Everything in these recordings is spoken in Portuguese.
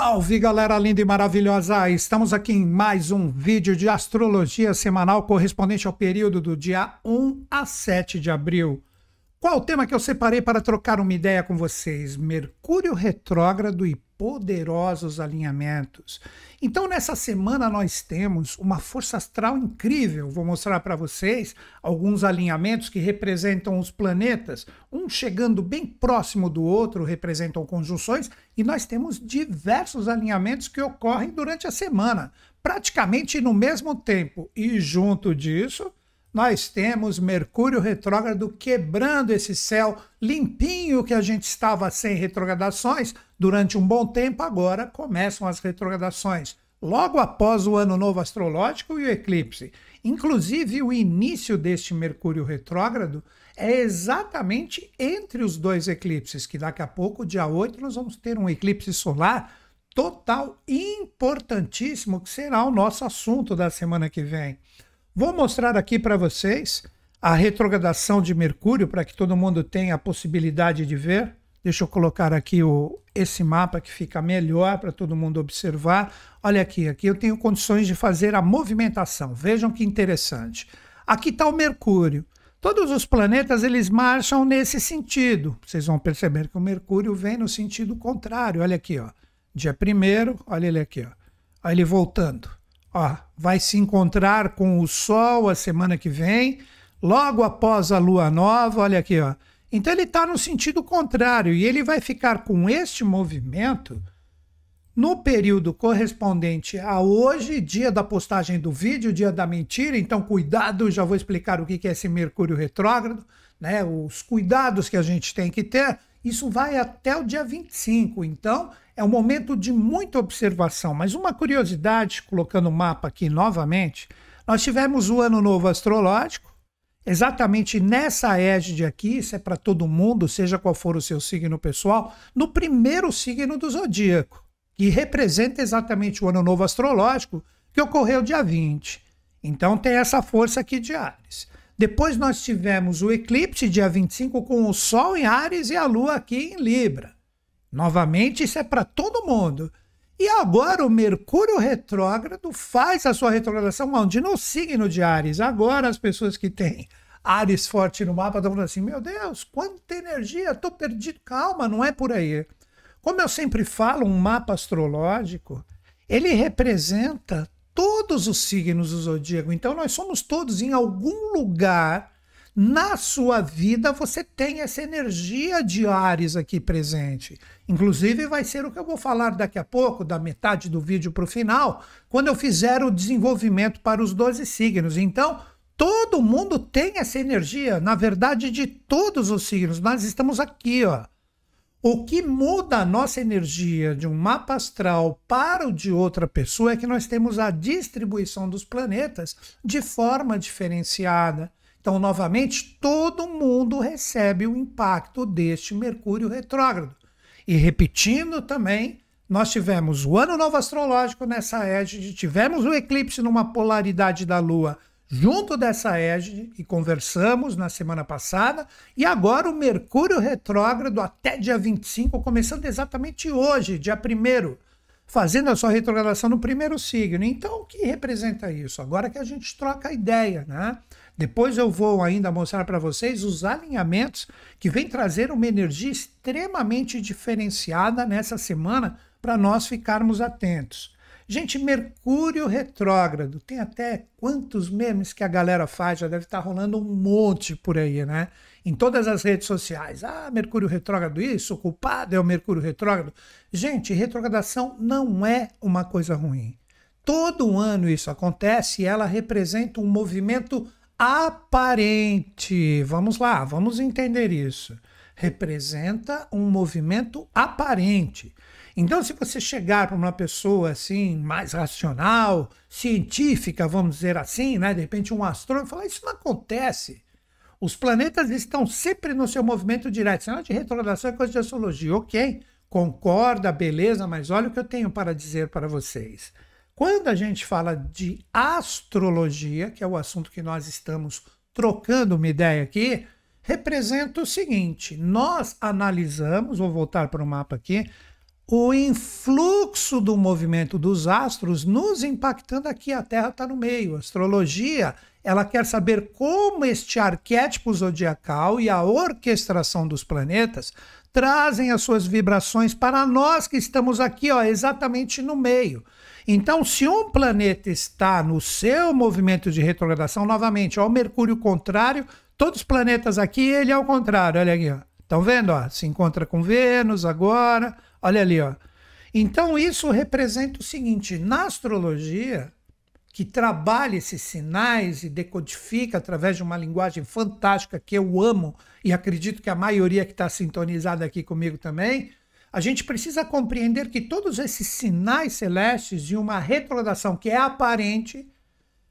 Salve galera linda e maravilhosa! Estamos aqui em mais um vídeo de astrologia semanal correspondente ao período do dia 1 a 7 de abril. Qual o tema que eu separei para trocar uma ideia com vocês? Mercúrio retrógrado e poderosos alinhamentos. Então, nessa semana, nós temos uma força astral incrível. Vou mostrar para vocês alguns alinhamentos que representam os planetas, um chegando bem próximo do outro, representam conjunções, e nós temos diversos alinhamentos que ocorrem durante a semana, praticamente no mesmo tempo. E junto disso, nós temos Mercúrio retrógrado quebrando esse céu limpinho que a gente estava sem retrogradações durante um bom tempo, agora começam as retrogradações. Logo após o ano novo astrológico e o eclipse. Inclusive, o início deste Mercúrio retrógrado é exatamente entre os dois eclipses, que daqui a pouco, dia 8, nós vamos ter um eclipse solar total importantíssimo, que será o nosso assunto da semana que vem. Vou mostrar aqui para vocês a retrogradação de Mercúrio para que todo mundo tenha a possibilidade de ver. Deixa eu colocar aqui o, esse mapa que fica melhor para todo mundo observar. Olha aqui, aqui eu tenho condições de fazer a movimentação. Vejam que interessante. Aqui está o Mercúrio. Todos os planetas eles marcham nesse sentido. Vocês vão perceber que o Mercúrio vem no sentido contrário. Olha aqui, ó. Dia primeiro, olha ele aqui, ó. Olha ele voltando ó, vai se encontrar com o Sol a semana que vem, logo após a Lua nova, olha aqui, ó. Então ele está no sentido contrário e ele vai ficar com este movimento no período correspondente a hoje, dia da postagem do vídeo, dia da mentira. Então cuidado, já vou explicar o que é esse Mercúrio retrógrado, né? Os cuidados que a gente tem que ter isso vai até o dia 25, então é um momento de muita observação. Mas uma curiosidade, colocando o mapa aqui novamente, nós tivemos o Ano Novo Astrológico, exatamente nessa égide aqui, isso é para todo mundo, seja qual for o seu signo pessoal, no primeiro signo do zodíaco, que representa exatamente o Ano Novo Astrológico, que ocorreu dia 20. Então tem essa força aqui de Ares. Depois nós tivemos o eclipse, dia 25, com o Sol em Ares e a Lua aqui em Libra. Novamente, isso é para todo mundo. E agora o Mercúrio retrógrado faz a sua retrogradação onde? No signo de Ares. Agora as pessoas que têm Ares forte no mapa estão falando assim: meu Deus, quanta energia, estou perdido. Calma, não é por aí. Como eu sempre falo, um mapa astrológico ele representa todos os signos do zodíaco. Então, nós somos todos em algum lugar na sua vida você tem essa energia de Ares aqui presente. Inclusive, vai ser o que eu vou falar daqui a pouco, da metade do vídeo para o final, quando eu fizer o desenvolvimento para os 12 signos. Então, todo mundo tem essa energia, na verdade, de todos os signos. Nós estamos aqui, ó o que muda a nossa energia de um mapa astral para o de outra pessoa é que nós temos a distribuição dos planetas de forma diferenciada. Então, novamente, todo mundo recebe o impacto deste Mercúrio retrógrado. E repetindo também, nós tivemos o Ano Novo Astrológico nessa égide, tivemos o eclipse numa polaridade da Lua junto dessa égide e conversamos na semana passada. E agora o Mercúrio retrógrado até dia 25, começando exatamente hoje, dia 1 fazendo a sua retrogradação no primeiro signo. Então, o que representa isso? Agora que a gente troca a ideia, né? Depois eu vou ainda mostrar para vocês os alinhamentos que vem trazer uma energia extremamente diferenciada nessa semana para nós ficarmos atentos. Gente, Mercúrio retrógrado, tem até quantos memes que a galera faz, já deve estar tá rolando um monte por aí, né? Em todas as redes sociais. Ah, Mercúrio retrógrado, isso, o culpado é o Mercúrio retrógrado. Gente, retrogradação não é uma coisa ruim. Todo ano isso acontece e ela representa um movimento aparente. Vamos lá, vamos entender isso. Representa um movimento aparente então, se você chegar para uma pessoa assim, mais racional, científica, vamos dizer assim, né? De repente um astrônomo falar, isso não acontece. Os planetas estão sempre no seu movimento direto. Sinal de retrogradação é coisa de astrologia. Ok, concorda, beleza, mas olha o que eu tenho para dizer para vocês. Quando a gente fala de astrologia, que é o assunto que nós estamos trocando uma ideia aqui, representa o seguinte: nós analisamos, vou voltar para o mapa aqui, o influxo do movimento dos astros nos impactando aqui. A Terra está no meio. A astrologia ela quer saber como este arquétipo zodiacal e a orquestração dos planetas trazem as suas vibrações para nós que estamos aqui, ó, exatamente no meio. Então, se um planeta está no seu movimento de retrogradação, novamente, ó, o Mercúrio contrário, todos os planetas aqui, ele é o contrário, olha aqui, ó. Estão vendo? Ó, se encontra com Vênus agora, Olha ali, ó. Então isso representa o seguinte: na astrologia, que trabalha esses sinais e decodifica através de uma linguagem fantástica que eu amo e acredito que a maioria que está sintonizada aqui comigo também, a gente precisa compreender que todos esses sinais celestes e uma retrogradação que é aparente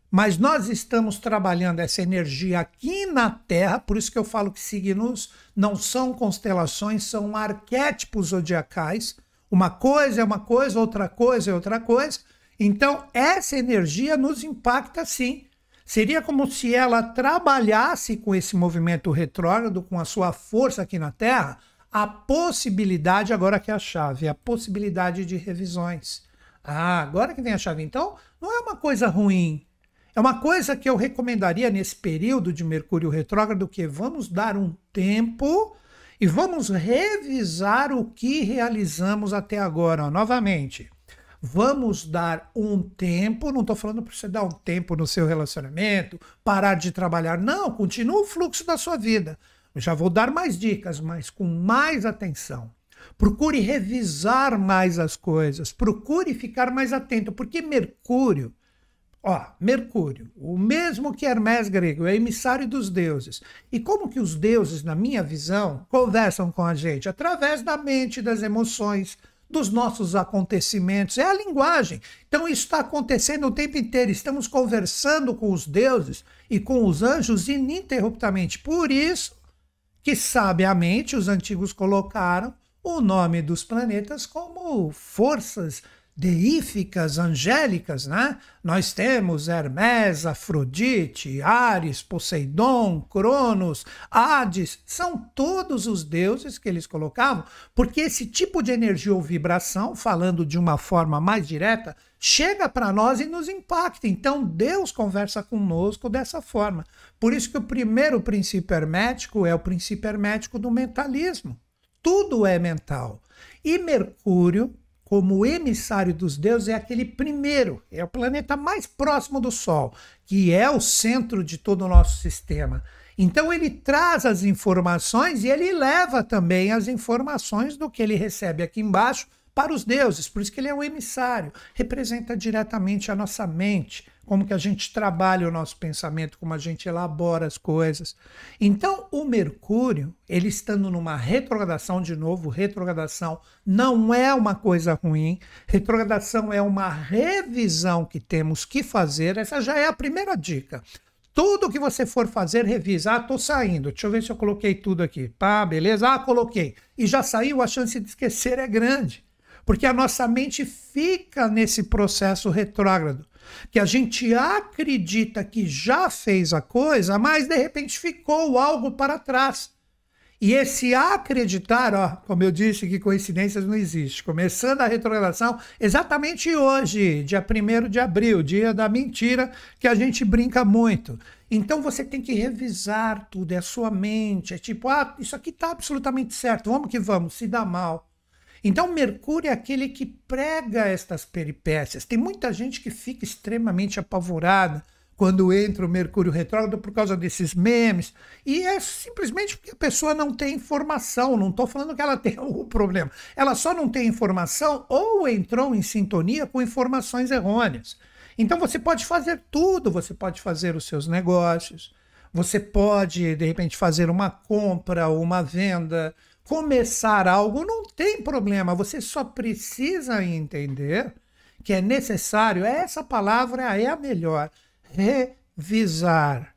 mas nós estamos trabalhando essa energia aqui na Terra, por isso que eu falo que signos não são constelações, são arquétipos zodiacais. Uma coisa é uma coisa, outra coisa é outra coisa. Então, essa energia nos impacta sim. Seria como se ela trabalhasse com esse movimento retrógrado, com a sua força aqui na Terra, a possibilidade, agora que é a chave, a possibilidade de revisões. Ah, agora que tem a chave. Então, não é uma coisa ruim, é uma coisa que eu recomendaria nesse período de Mercúrio retrógrado que vamos dar um tempo e vamos revisar o que realizamos até agora, novamente. Vamos dar um tempo, não estou falando para você dar um tempo no seu relacionamento, parar de trabalhar, não, continua o fluxo da sua vida. Eu já vou dar mais dicas, mas com mais atenção. Procure revisar mais as coisas, procure ficar mais atento, porque Mercúrio Ó, Mercúrio, o mesmo que Hermes grego, é emissário dos deuses. E como que os deuses, na minha visão, conversam com a gente? Através da mente, das emoções, dos nossos acontecimentos, é a linguagem. Então isso está acontecendo o tempo inteiro. Estamos conversando com os deuses e com os anjos ininterruptamente. Por isso que sabiamente os antigos colocaram o nome dos planetas como forças deíficas, angélicas, né? Nós temos Hermes, Afrodite, Ares, Poseidon, Cronos, Hades, são todos os deuses que eles colocavam, porque esse tipo de energia ou vibração, falando de uma forma mais direta, chega para nós e nos impacta. Então Deus conversa conosco dessa forma. Por isso que o primeiro princípio hermético é o princípio hermético do mentalismo. Tudo é mental. E Mercúrio, como emissário dos deuses é aquele primeiro, é o planeta mais próximo do Sol, que é o centro de todo o nosso sistema. Então ele traz as informações e ele leva também as informações do que ele recebe aqui embaixo para os deuses, por isso que ele é um emissário, representa diretamente a nossa mente, como que a gente trabalha o nosso pensamento, como a gente elabora as coisas. Então, o Mercúrio, ele estando numa retrogradação de novo, retrogradação não é uma coisa ruim, retrogradação é uma revisão que temos que fazer. Essa já é a primeira dica. Tudo que você for fazer, revisa. Ah, tô saindo. Deixa eu ver se eu coloquei tudo aqui. Pá, beleza? Ah, coloquei. E já saiu, a chance de esquecer é grande. Porque a nossa mente fica nesse processo retrógrado que a gente acredita que já fez a coisa, mas de repente ficou algo para trás. E esse acreditar, ó, como eu disse que coincidências não existem, começando a retrogradação exatamente hoje, dia 1 de abril, dia da mentira, que a gente brinca muito. Então você tem que revisar tudo, é a sua mente, é tipo, ah, isso aqui tá absolutamente certo, vamos que vamos, se dá mal. Então, Mercúrio é aquele que prega estas peripécias. Tem muita gente que fica extremamente apavorada quando entra o Mercúrio retrógrado por causa desses memes. E é simplesmente porque a pessoa não tem informação. Não estou falando que ela tem o problema. Ela só não tem informação ou entrou em sintonia com informações errôneas. Então você pode fazer tudo, você pode fazer os seus negócios, você pode, de repente, fazer uma compra, ou uma venda, começar algo não tem problema, você só precisa entender que é necessário, essa palavra é a melhor, revisar.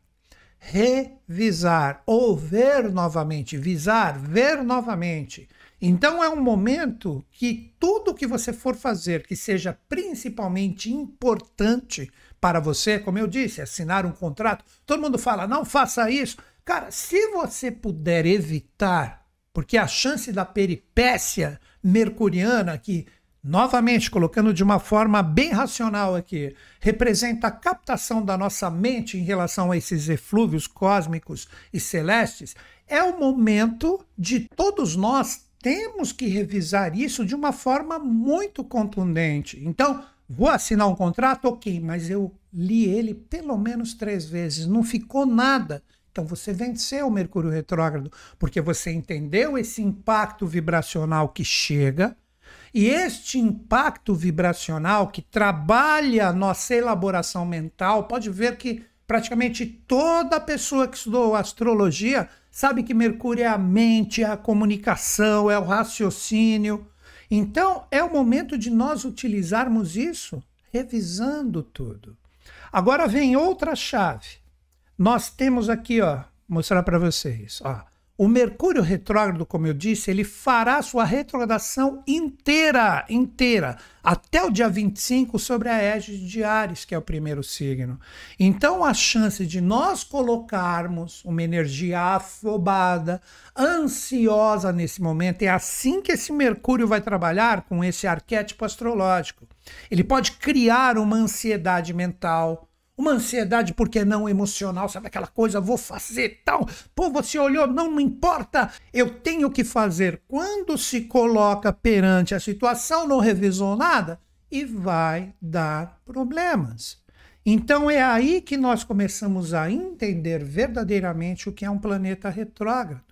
Revisar ou ver novamente, visar, ver novamente. Então é um momento que tudo que você for fazer que seja principalmente importante para você, como eu disse, assinar um contrato, todo mundo fala, não faça isso. Cara, se você puder evitar porque a chance da peripécia mercuriana, que, novamente, colocando de uma forma bem racional aqui, representa a captação da nossa mente em relação a esses eflúvios cósmicos e celestes, é o momento de todos nós temos que revisar isso de uma forma muito contundente. Então, vou assinar um contrato, ok, mas eu li ele pelo menos três vezes, não ficou nada então você venceu o Mercúrio retrógrado, porque você entendeu esse impacto vibracional que chega. E este impacto vibracional que trabalha a nossa elaboração mental, pode ver que praticamente toda pessoa que estudou astrologia sabe que Mercúrio é a mente, é a comunicação, é o raciocínio. Então é o momento de nós utilizarmos isso revisando tudo. Agora vem outra chave. Nós temos aqui, ó, mostrar para vocês, ó. O Mercúrio retrógrado, como eu disse, ele fará sua retrogradação inteira, inteira, até o dia 25 sobre a égide de Ares, que é o primeiro signo. Então a chance de nós colocarmos uma energia afobada, ansiosa nesse momento, é assim que esse Mercúrio vai trabalhar com esse arquétipo astrológico. Ele pode criar uma ansiedade mental, uma ansiedade, por que não, emocional, sabe aquela coisa, vou fazer tal, pô, você olhou, não me importa, eu tenho que fazer. Quando se coloca perante a situação, não revisou nada e vai dar problemas. Então é aí que nós começamos a entender verdadeiramente o que é um planeta retrógrado.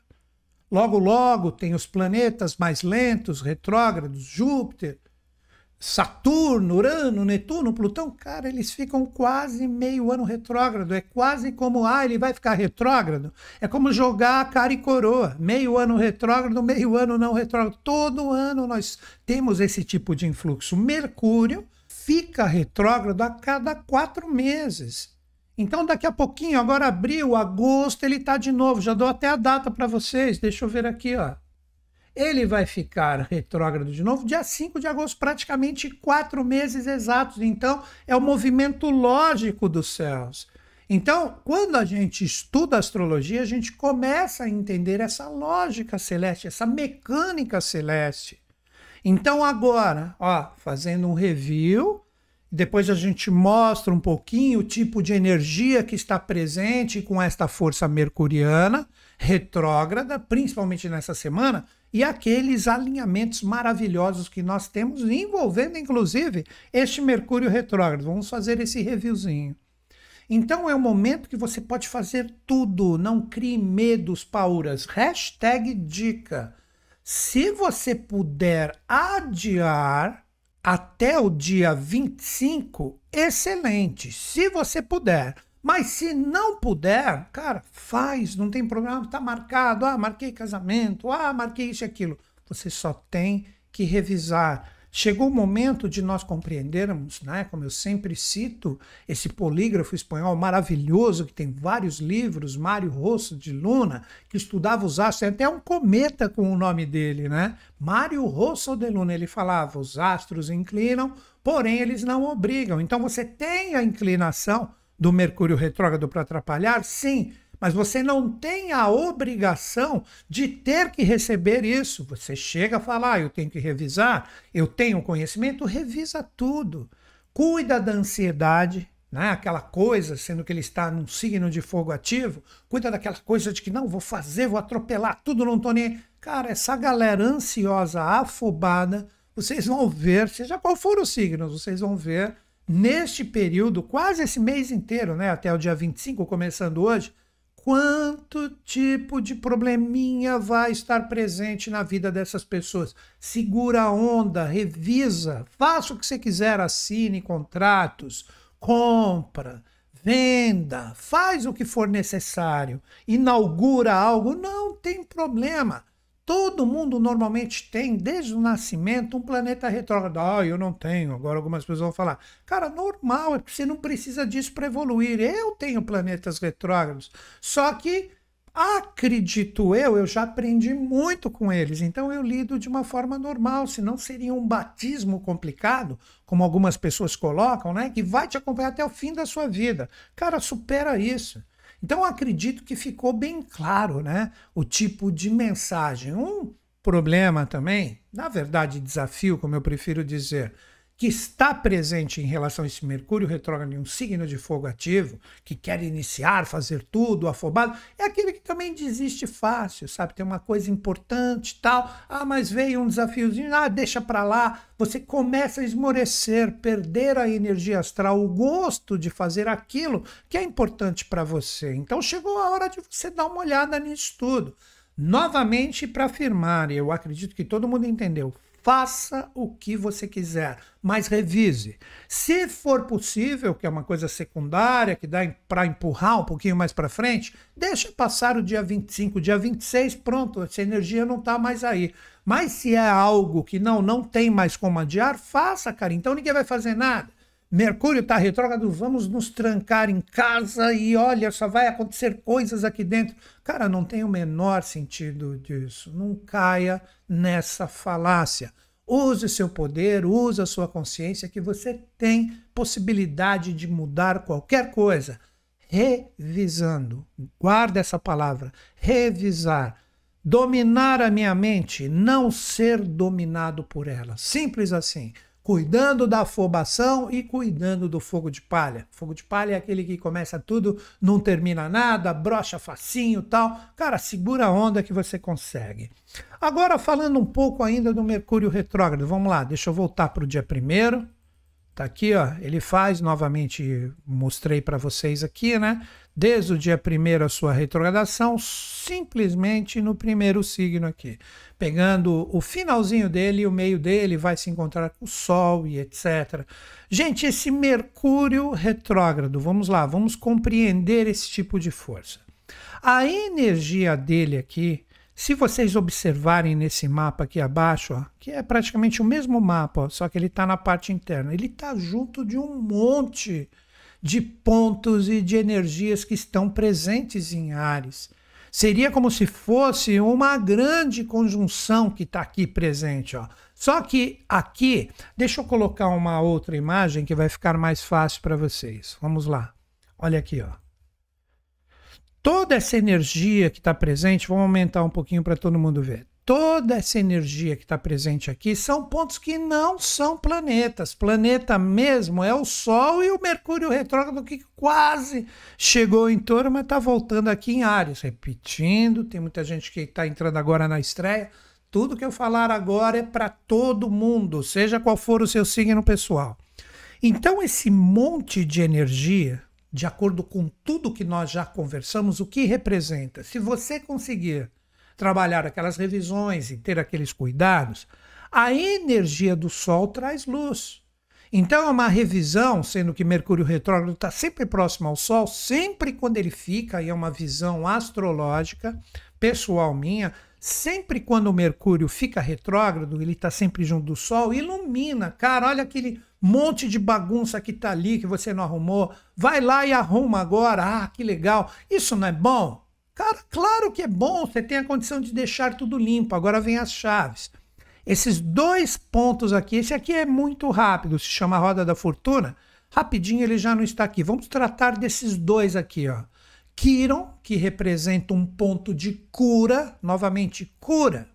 Logo, logo tem os planetas mais lentos, retrógrados, Júpiter, Saturno, Urano, Netuno, Plutão, cara, eles ficam quase meio ano retrógrado. É quase como, ah, ele vai ficar retrógrado. É como jogar a cara e coroa. Meio ano retrógrado, meio ano não retrógrado. Todo ano nós temos esse tipo de influxo. Mercúrio fica retrógrado a cada quatro meses. Então, daqui a pouquinho, agora abril, agosto, ele está de novo. Já dou até a data para vocês. Deixa eu ver aqui, ó. Ele vai ficar retrógrado de novo dia 5 de agosto, praticamente quatro meses exatos. Então, é o movimento lógico dos céus. Então, quando a gente estuda astrologia, a gente começa a entender essa lógica celeste, essa mecânica celeste. Então, agora, ó, fazendo um review, depois a gente mostra um pouquinho o tipo de energia que está presente com esta força mercuriana retrógrada, principalmente nessa semana, e aqueles alinhamentos maravilhosos que nós temos, envolvendo inclusive este Mercúrio retrógrado. Vamos fazer esse reviewzinho. Então é o momento que você pode fazer tudo, não crie medos, pauras. Hashtag dica. Se você puder adiar até o dia 25, excelente. Se você puder. Mas se não puder, cara, faz, não tem problema, ah, tá marcado. Ah, marquei casamento, ah, marquei isso e aquilo. Você só tem que revisar. Chegou o momento de nós compreendermos, né, como eu sempre cito, esse polígrafo espanhol maravilhoso, que tem vários livros, Mário Rosso de Luna, que estudava os astros, tem até um cometa com o nome dele, né? Mário Rosso de Luna, ele falava, os astros inclinam, porém eles não obrigam. Então você tem a inclinação do Mercúrio retrógrado para atrapalhar? Sim, mas você não tem a obrigação de ter que receber isso. Você chega a falar, ah, eu tenho que revisar, eu tenho conhecimento, revisa tudo. Cuida da ansiedade, né? aquela coisa, sendo que ele está num signo de fogo ativo, cuida daquela coisa de que não, vou fazer, vou atropelar tudo, não estou nem. Cara, essa galera ansiosa, afobada, vocês vão ver, seja qual for o signo, vocês vão ver neste período, quase esse mês inteiro, né, até o dia 25, começando hoje, quanto tipo de probleminha vai estar presente na vida dessas pessoas. Segura a onda, revisa, faça o que você quiser, assine contratos, compra, venda, faz o que for necessário, inaugura algo, não tem problema. Todo mundo normalmente tem, desde o nascimento, um planeta retrógrado. Ah, eu não tenho. Agora algumas pessoas vão falar. Cara, normal, é você não precisa disso para evoluir. Eu tenho planetas retrógrados. Só que, acredito eu, eu já aprendi muito com eles. Então eu lido de uma forma normal. Senão seria um batismo complicado, como algumas pessoas colocam, né? Que vai te acompanhar até o fim da sua vida. Cara, supera isso. Então acredito que ficou bem claro né, o tipo de mensagem. Um problema também, na verdade, desafio, como eu prefiro dizer, que está presente em relação a esse Mercúrio retrógrado em um signo de fogo ativo, que quer iniciar, fazer tudo, afobado, é aquele que também desiste fácil, sabe? Tem uma coisa importante tal, ah, mas veio um desafiozinho, ah, deixa para lá. Você começa a esmorecer, perder a energia astral, o gosto de fazer aquilo que é importante para você. Então chegou a hora de você dar uma olhada nisso tudo. Novamente, para afirmar, eu acredito que todo mundo entendeu, faça o que você quiser, mas revise. Se for possível, que é uma coisa secundária, que dá para empurrar um pouquinho mais para frente, deixa passar o dia 25, dia 26, pronto, essa energia não está mais aí. Mas se é algo que não, não tem mais como adiar, faça, cara. Então ninguém vai fazer nada. Mercúrio está retrógrado, vamos nos trancar em casa e olha, só vai acontecer coisas aqui dentro. Cara, não tem o menor sentido disso. Não caia nessa falácia. Use seu poder, use a sua consciência, que você tem possibilidade de mudar qualquer coisa. Revisando, guarda essa palavra: revisar. Dominar a minha mente, não ser dominado por ela. Simples assim cuidando da afobação e cuidando do fogo de palha. Fogo de palha é aquele que começa tudo, não termina nada, brocha facinho tal. Cara, segura a onda que você consegue. Agora, falando um pouco ainda do Mercúrio retrógrado, vamos lá, deixa eu voltar para o dia primeiro. Tá aqui, ó, ele faz novamente, mostrei para vocês aqui, né? Desde o dia primeiro a sua retrogradação, simplesmente no primeiro signo aqui pegando o finalzinho dele e o meio dele, vai se encontrar com o Sol e etc. Gente, esse Mercúrio retrógrado, vamos lá, vamos compreender esse tipo de força. A energia dele aqui, se vocês observarem nesse mapa aqui abaixo, ó, que é praticamente o mesmo mapa, só que ele está na parte interna, ele está junto de um monte de pontos e de energias que estão presentes em Ares. Seria como se fosse uma grande conjunção que está aqui presente. Ó. Só que aqui, deixa eu colocar uma outra imagem que vai ficar mais fácil para vocês. Vamos lá. Olha aqui, ó. Toda essa energia que está presente, vamos aumentar um pouquinho para todo mundo ver toda essa energia que está presente aqui são pontos que não são planetas. Planeta mesmo é o Sol e o Mercúrio retrógrado que quase chegou em touro, mas está voltando aqui em Ares. Repetindo, tem muita gente que está entrando agora na estreia. Tudo que eu falar agora é para todo mundo, seja qual for o seu signo pessoal. Então, esse monte de energia, de acordo com tudo que nós já conversamos, o que representa? Se você conseguir trabalhar aquelas revisões e ter aqueles cuidados, a energia do Sol traz luz. Então, é uma revisão, sendo que Mercúrio retrógrado está sempre próximo ao Sol, sempre quando ele fica, e é uma visão astrológica, pessoal minha, sempre quando o Mercúrio fica retrógrado, ele está sempre junto do Sol, ilumina. Cara, olha aquele monte de bagunça que está ali, que você não arrumou. Vai lá e arruma agora. Ah, que legal. Isso não é bom? Cara, claro que é bom, você tem a condição de deixar tudo limpo. Agora vem as chaves. Esses dois pontos aqui, esse aqui é muito rápido, se chama roda da fortuna. Rapidinho ele já não está aqui. Vamos tratar desses dois aqui, ó. Kiron, que representa um ponto de cura, novamente cura.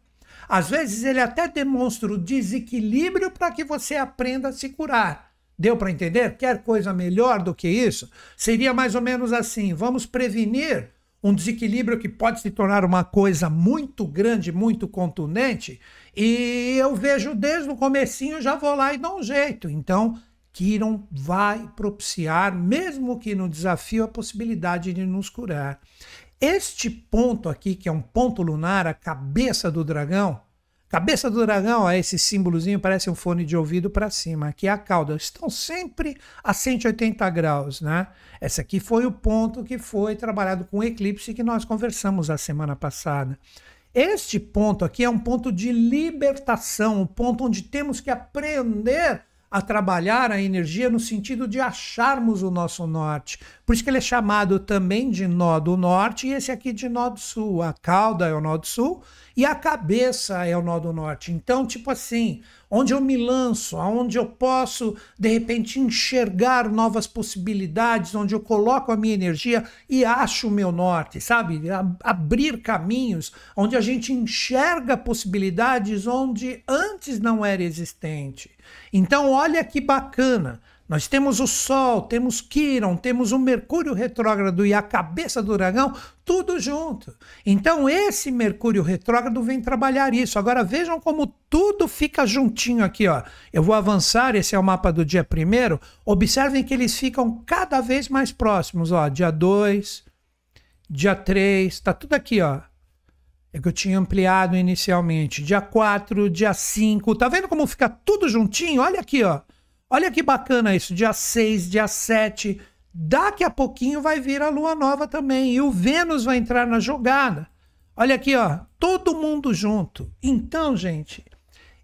Às vezes ele até demonstra o desequilíbrio para que você aprenda a se curar. Deu para entender? Quer coisa melhor do que isso? Seria mais ou menos assim: vamos prevenir um desequilíbrio que pode se tornar uma coisa muito grande, muito contundente, e eu vejo desde o comecinho, já vou lá e dou um jeito. Então, Kiron vai propiciar, mesmo que no desafio, a possibilidade de nos curar. Este ponto aqui, que é um ponto lunar, a cabeça do dragão, Cabeça do dragão, é esse símbolozinho, parece um fone de ouvido para cima. Aqui é a cauda. Estão sempre a 180 graus, né? Esse aqui foi o ponto que foi trabalhado com o eclipse que nós conversamos a semana passada. Este ponto aqui é um ponto de libertação, um ponto onde temos que aprender a trabalhar a energia no sentido de acharmos o nosso norte. Por isso que ele é chamado também de nó do norte e esse aqui de nó do sul. A cauda é o nó do sul e a cabeça é o nó do norte. Então, tipo assim, onde eu me lanço, aonde eu posso de repente enxergar novas possibilidades, onde eu coloco a minha energia e acho o meu norte, sabe? Abrir caminhos onde a gente enxerga possibilidades onde antes não era existente. Então, olha que bacana. Nós temos o Sol, temos Quiron, temos o Mercúrio retrógrado e a cabeça do dragão, tudo junto. Então, esse Mercúrio retrógrado vem trabalhar isso. Agora, vejam como tudo fica juntinho aqui, ó. Eu vou avançar, esse é o mapa do dia primeiro. Observem que eles ficam cada vez mais próximos, ó. Dia 2, dia 3, tá tudo aqui, ó. É que eu tinha ampliado inicialmente. Dia 4, dia 5. Tá vendo como fica tudo juntinho? Olha aqui, ó. Olha que bacana isso, dia 6, dia 7. Daqui a pouquinho vai vir a lua nova também e o Vênus vai entrar na jogada. Olha aqui, ó, todo mundo junto. Então, gente,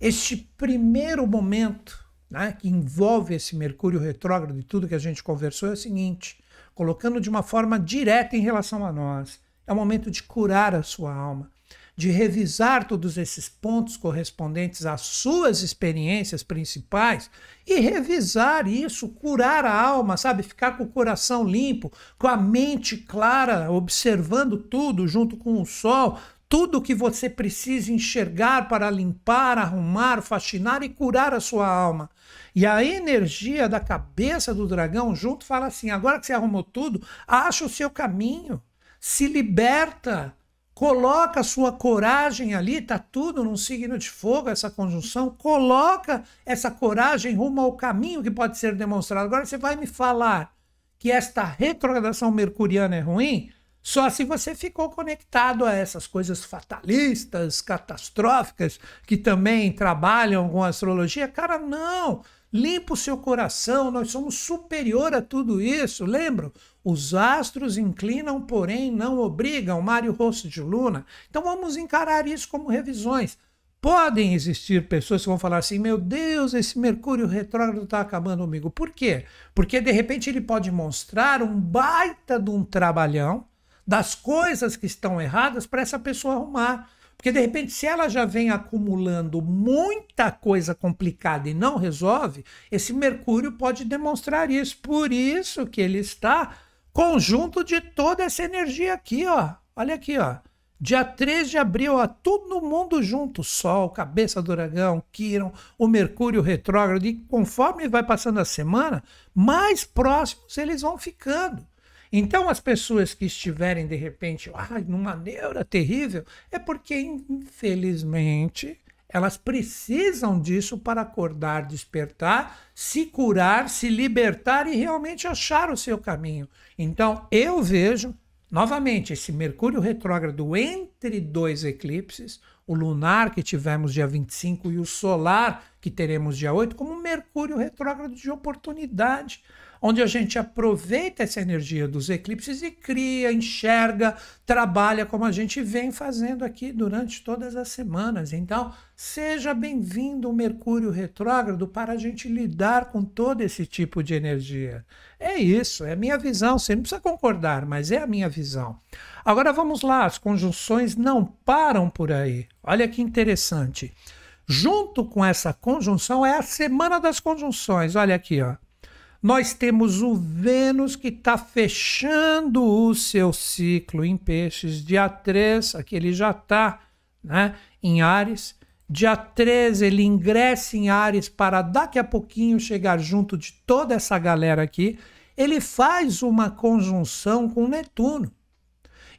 este primeiro momento, né, que envolve esse Mercúrio retrógrado e tudo que a gente conversou é o seguinte, colocando de uma forma direta em relação a nós, é o momento de curar a sua alma, de revisar todos esses pontos correspondentes às suas experiências principais e revisar isso, curar a alma, sabe? Ficar com o coração limpo, com a mente clara, observando tudo junto com o sol, tudo que você precisa enxergar para limpar, arrumar, faxinar e curar a sua alma. E a energia da cabeça do dragão junto fala assim: agora que você arrumou tudo, acha o seu caminho, se liberta coloca a sua coragem ali, está tudo num signo de fogo, essa conjunção, coloca essa coragem rumo ao caminho que pode ser demonstrado. Agora você vai me falar que esta retrogradação mercuriana é ruim? Só se você ficou conectado a essas coisas fatalistas, catastróficas, que também trabalham com astrologia. Cara, não! Limpa o seu coração, nós somos superior a tudo isso. lembro Os astros inclinam, porém não obrigam. Mário Rosso de Luna. Então vamos encarar isso como revisões. Podem existir pessoas que vão falar assim: meu Deus, esse Mercúrio retrógrado está acabando comigo. Por quê? Porque de repente ele pode mostrar um baita de um trabalhão das coisas que estão erradas para essa pessoa arrumar. Porque de repente, se ela já vem acumulando muita coisa complicada e não resolve, esse Mercúrio pode demonstrar isso. Por isso que ele está conjunto de toda essa energia aqui, ó. Olha aqui, ó. Dia 3 de abril, ó, todo mundo junto, Sol, cabeça do dragão, Quiron, o Mercúrio retrógrado, e conforme vai passando a semana, mais próximos eles vão ficando. Então, as pessoas que estiverem de repente ah, numa neura terrível, é porque, infelizmente, elas precisam disso para acordar, despertar, se curar, se libertar e realmente achar o seu caminho. Então, eu vejo, novamente, esse Mercúrio retrógrado entre dois eclipses, o lunar que tivemos dia 25 e o solar que teremos dia 8, como Mercúrio retrógrado de oportunidade onde a gente aproveita essa energia dos eclipses e cria, enxerga, trabalha como a gente vem fazendo aqui durante todas as semanas. Então, seja bem-vindo o Mercúrio retrógrado para a gente lidar com todo esse tipo de energia. É isso, é a minha visão. Você não precisa concordar, mas é a minha visão. Agora vamos lá, as conjunções não param por aí. Olha que interessante. Junto com essa conjunção é a semana das conjunções. Olha aqui, ó nós temos o Vênus que está fechando o seu ciclo em Peixes, dia 3, aqui ele já está né, em Ares. Dia 3 ele ingressa em Ares para daqui a pouquinho chegar junto de toda essa galera aqui. Ele faz uma conjunção com Netuno.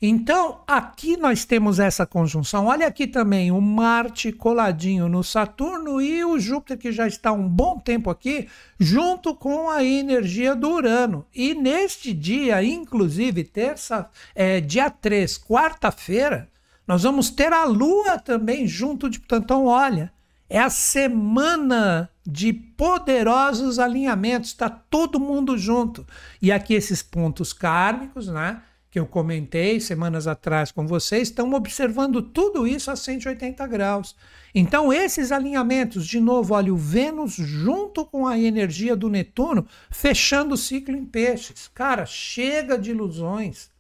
Então, aqui nós temos essa conjunção. Olha aqui também o Marte coladinho no Saturno e o Júpiter, que já está um bom tempo aqui, junto com a energia do Urano. E neste dia, inclusive, terça, é, dia 3, quarta-feira, nós vamos ter a Lua também junto de Plutão. Olha, é a semana de poderosos alinhamentos, está todo mundo junto. E aqui esses pontos kármicos, né? que eu comentei semanas atrás com vocês, estão observando tudo isso a 180 graus. Então, esses alinhamentos, de novo, olha, o Vênus junto com a energia do Netuno, fechando o ciclo em peixes. Cara, chega de ilusões.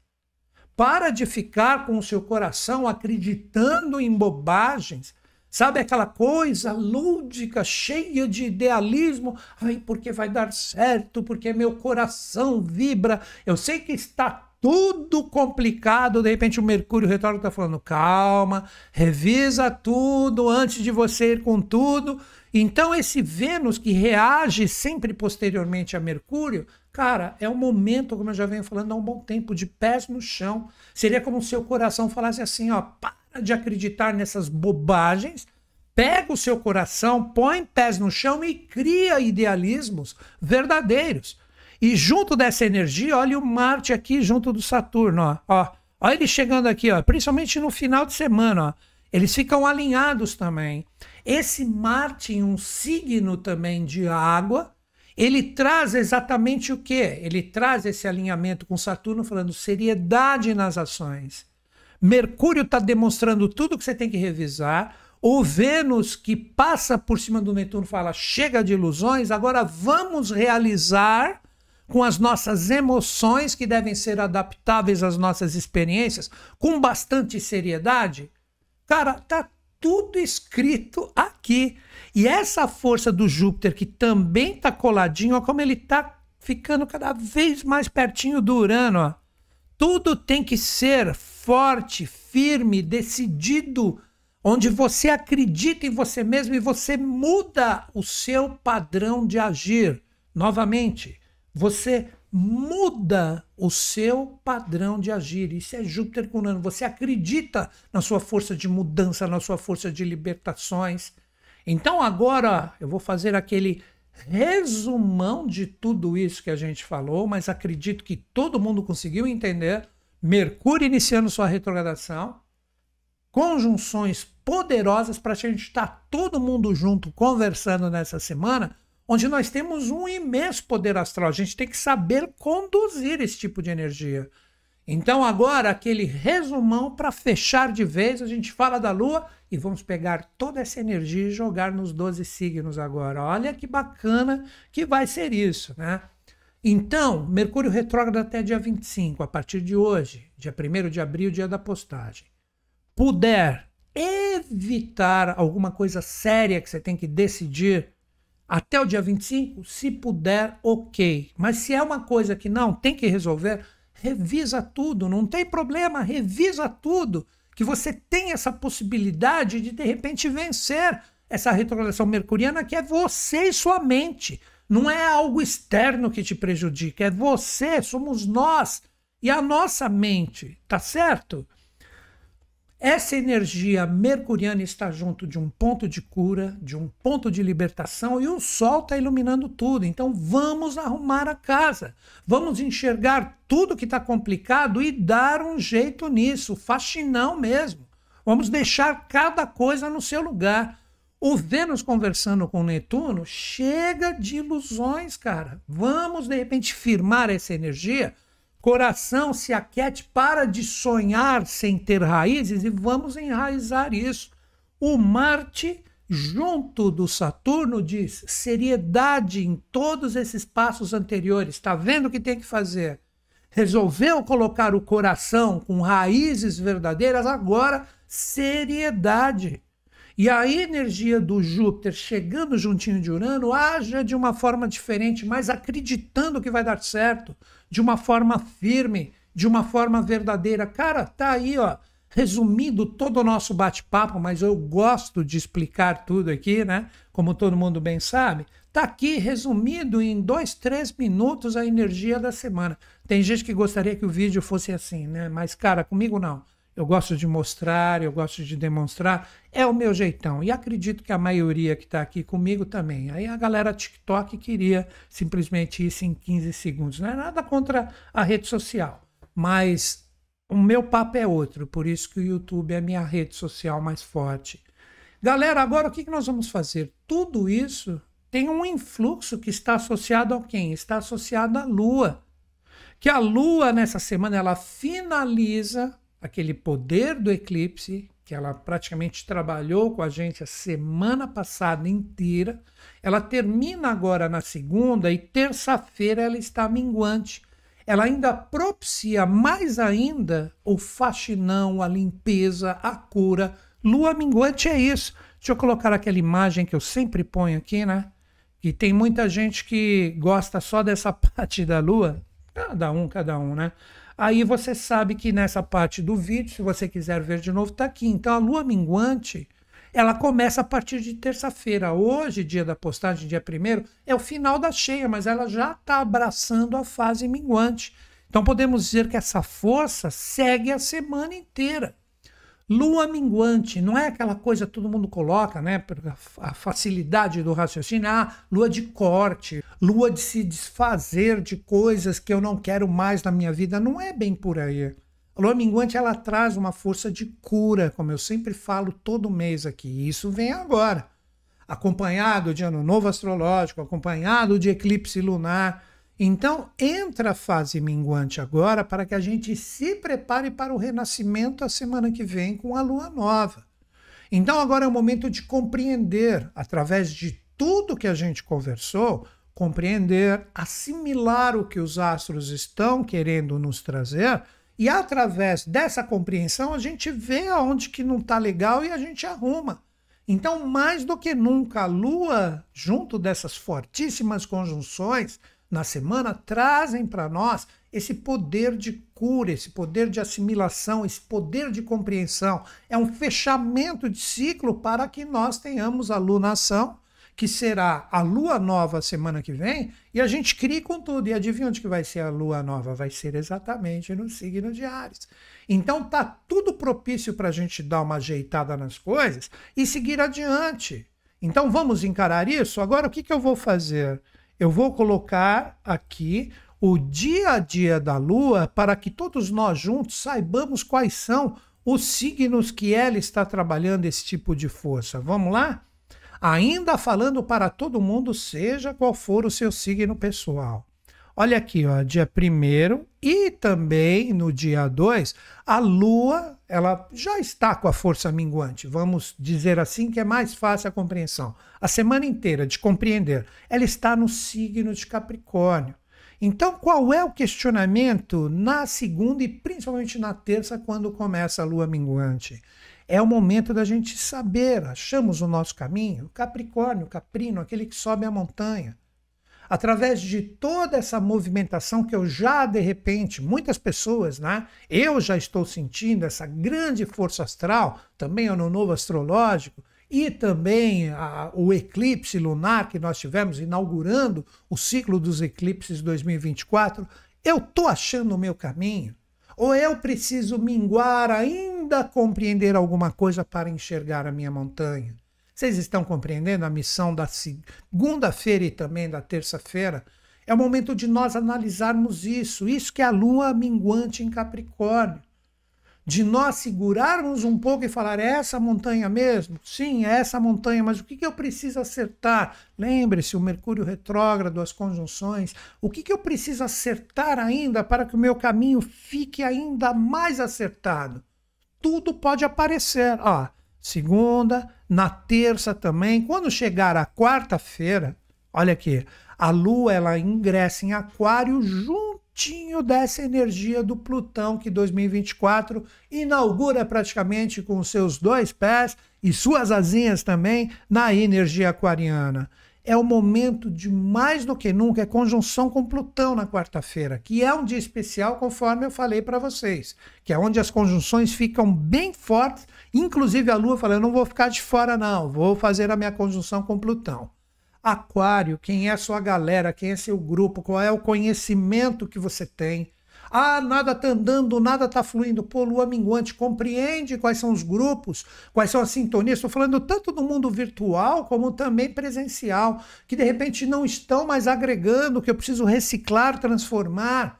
Para de ficar com o seu coração acreditando em bobagens. Sabe aquela coisa lúdica, cheia de idealismo? Ai, porque vai dar certo, porque meu coração vibra. Eu sei que está tudo complicado, de repente o Mercúrio retorna está falando, calma, revisa tudo antes de você ir com tudo. Então esse Vênus que reage sempre posteriormente a Mercúrio, cara, é um momento, como eu já venho falando há um bom tempo, de pés no chão. Seria como se seu coração falasse assim, ó, para de acreditar nessas bobagens, pega o seu coração, põe pés no chão e cria idealismos verdadeiros. E junto dessa energia, olha o Marte aqui junto do Saturno, ó. ó. Olha ele chegando aqui, ó, principalmente no final de semana, ó. Eles ficam alinhados também. Esse Marte em um signo também de água, ele traz exatamente o quê? Ele traz esse alinhamento com Saturno falando seriedade nas ações. Mercúrio está demonstrando tudo que você tem que revisar. O Vênus, que passa por cima do Netuno, fala: chega de ilusões, agora vamos realizar com as nossas emoções que devem ser adaptáveis às nossas experiências, com bastante seriedade, cara, tá tudo escrito aqui. E essa força do Júpiter que também tá coladinho, ó, como ele tá ficando cada vez mais pertinho do Urano, ó. Tudo tem que ser forte, firme, decidido, onde você acredita em você mesmo e você muda o seu padrão de agir. Novamente, você muda o seu padrão de agir. Isso é Júpiter com Urano. Você acredita na sua força de mudança, na sua força de libertações. Então agora eu vou fazer aquele resumão de tudo isso que a gente falou, mas acredito que todo mundo conseguiu entender. Mercúrio iniciando sua retrogradação, conjunções poderosas para a gente estar tá todo mundo junto conversando nessa semana onde nós temos um imenso poder astral. A gente tem que saber conduzir esse tipo de energia. Então, agora, aquele resumão para fechar de vez, a gente fala da Lua e vamos pegar toda essa energia e jogar nos 12 signos agora. Olha que bacana que vai ser isso, né? Então, Mercúrio retrógrado até dia 25, a partir de hoje, dia 1 de abril, dia da postagem. Puder evitar alguma coisa séria que você tem que decidir até o dia 25, se puder, ok. Mas se é uma coisa que não tem que resolver, revisa tudo, não tem problema, revisa tudo. Que você tem essa possibilidade de de repente vencer essa retrogradação mercuriana que é você e sua mente. Não é algo externo que te prejudica, é você, somos nós e a nossa mente, tá certo? Essa energia mercuriana está junto de um ponto de cura, de um ponto de libertação e o sol está iluminando tudo. Então vamos arrumar a casa, vamos enxergar tudo que está complicado e dar um jeito nisso, faxinão mesmo. Vamos deixar cada coisa no seu lugar. O Vênus conversando com Netuno chega de ilusões, cara. Vamos de repente firmar essa energia Coração se aquete, para de sonhar sem ter raízes e vamos enraizar isso. O Marte, junto do Saturno, diz seriedade em todos esses passos anteriores. Está vendo o que tem que fazer? Resolveu colocar o coração com raízes verdadeiras, agora seriedade. E a energia do Júpiter chegando juntinho de Urano haja de uma forma diferente, mas acreditando que vai dar certo, de uma forma firme, de uma forma verdadeira. Cara, tá aí, ó, resumindo todo o nosso bate-papo, mas eu gosto de explicar tudo aqui, né? Como todo mundo bem sabe. Tá aqui resumido em dois, três minutos a energia da semana. Tem gente que gostaria que o vídeo fosse assim, né? Mas, cara, comigo não eu gosto de mostrar, eu gosto de demonstrar, é o meu jeitão. E acredito que a maioria que está aqui comigo também. Aí a galera TikTok queria simplesmente isso em 15 segundos. Não é nada contra a rede social, mas o meu papo é outro, por isso que o YouTube é a minha rede social mais forte. Galera, agora o que nós vamos fazer? Tudo isso tem um influxo que está associado a quem? Está associado à Lua. Que a Lua, nessa semana, ela finaliza aquele poder do eclipse, que ela praticamente trabalhou com a gente a semana passada inteira. Ela termina agora na segunda e terça-feira ela está minguante. Ela ainda propicia mais ainda o faxinão, a limpeza, a cura. Lua minguante é isso. Deixa eu colocar aquela imagem que eu sempre ponho aqui, né? E tem muita gente que gosta só dessa parte da lua. Cada um, cada um, né? Aí você sabe que nessa parte do vídeo, se você quiser ver de novo, está aqui. Então a lua minguante, ela começa a partir de terça-feira. Hoje, dia da postagem, dia primeiro, é o final da cheia, mas ela já está abraçando a fase minguante. Então podemos dizer que essa força segue a semana inteira. Lua minguante, não é aquela coisa que todo mundo coloca, né? A facilidade do raciocínio. Ah, lua de corte, lua de se desfazer de coisas que eu não quero mais na minha vida. Não é bem por aí. A lua minguante, ela traz uma força de cura, como eu sempre falo todo mês aqui. E isso vem agora. Acompanhado de ano novo astrológico, acompanhado de eclipse lunar então, entra a fase minguante agora para que a gente se prepare para o renascimento a semana que vem com a lua nova. Então, agora é o momento de compreender, através de tudo que a gente conversou, compreender, assimilar o que os astros estão querendo nos trazer. E através dessa compreensão, a gente vê aonde que não está legal e a gente arruma. Então, mais do que nunca, a Lua, junto dessas fortíssimas conjunções, na semana trazem para nós esse poder de cura, esse poder de assimilação, esse poder de compreensão. É um fechamento de ciclo para que nós tenhamos a lunação, que será a lua nova semana que vem, e a gente crie com tudo. E adivinha onde que vai ser a lua nova? Vai ser exatamente no signo de Ares. Então tá tudo propício para a gente dar uma ajeitada nas coisas e seguir adiante. Então vamos encarar isso? Agora o que, que eu vou fazer? Eu vou colocar aqui o dia a dia da Lua para que todos nós juntos saibamos quais são os signos que ela está trabalhando esse tipo de força. Vamos lá? Ainda falando para todo mundo, seja qual for o seu signo pessoal. Olha aqui, ó, dia 1 e também no dia 2, a Lua ela já está com a força minguante. Vamos dizer assim que é mais fácil a compreensão. A semana inteira de compreender, ela está no signo de Capricórnio. Então, qual é o questionamento na segunda e principalmente na terça, quando começa a lua minguante? É o momento da gente saber, achamos o nosso caminho, Capricórnio, Caprino, aquele que sobe a montanha através de toda essa movimentação que eu já, de repente, muitas pessoas, né? Eu já estou sentindo essa grande força astral, também ano novo astrológico, e também a, o eclipse lunar que nós tivemos inaugurando o ciclo dos eclipses 2024, eu tô achando o meu caminho? Ou eu preciso minguar ainda compreender alguma coisa para enxergar a minha montanha? Vocês estão compreendendo a missão da segunda-feira e também da terça-feira? É o momento de nós analisarmos isso. Isso que é a lua minguante em Capricórnio. De nós segurarmos um pouco e falar: é essa montanha mesmo? Sim, é essa montanha, mas o que, que eu preciso acertar? Lembre-se: o Mercúrio retrógrado, as conjunções. O que, que eu preciso acertar ainda para que o meu caminho fique ainda mais acertado? Tudo pode aparecer. Ah, segunda, na terça também. Quando chegar a quarta-feira, olha aqui, a Lua ela ingressa em Aquário juntinho dessa energia do Plutão que 2024 inaugura praticamente com seus dois pés e suas asinhas também na energia aquariana é o momento de mais do que nunca é conjunção com Plutão na quarta-feira, que é um dia especial, conforme eu falei para vocês, que é onde as conjunções ficam bem fortes, inclusive a Lua eu não vou ficar de fora, não, vou fazer a minha conjunção com Plutão. Aquário, quem é a sua galera, quem é seu grupo, qual é o conhecimento que você tem, ah, nada está andando, nada está fluindo. Pô, lua minguante, compreende quais são os grupos, quais são as sintonias. Estou falando tanto do mundo virtual como também presencial, que de repente não estão mais agregando, que eu preciso reciclar, transformar.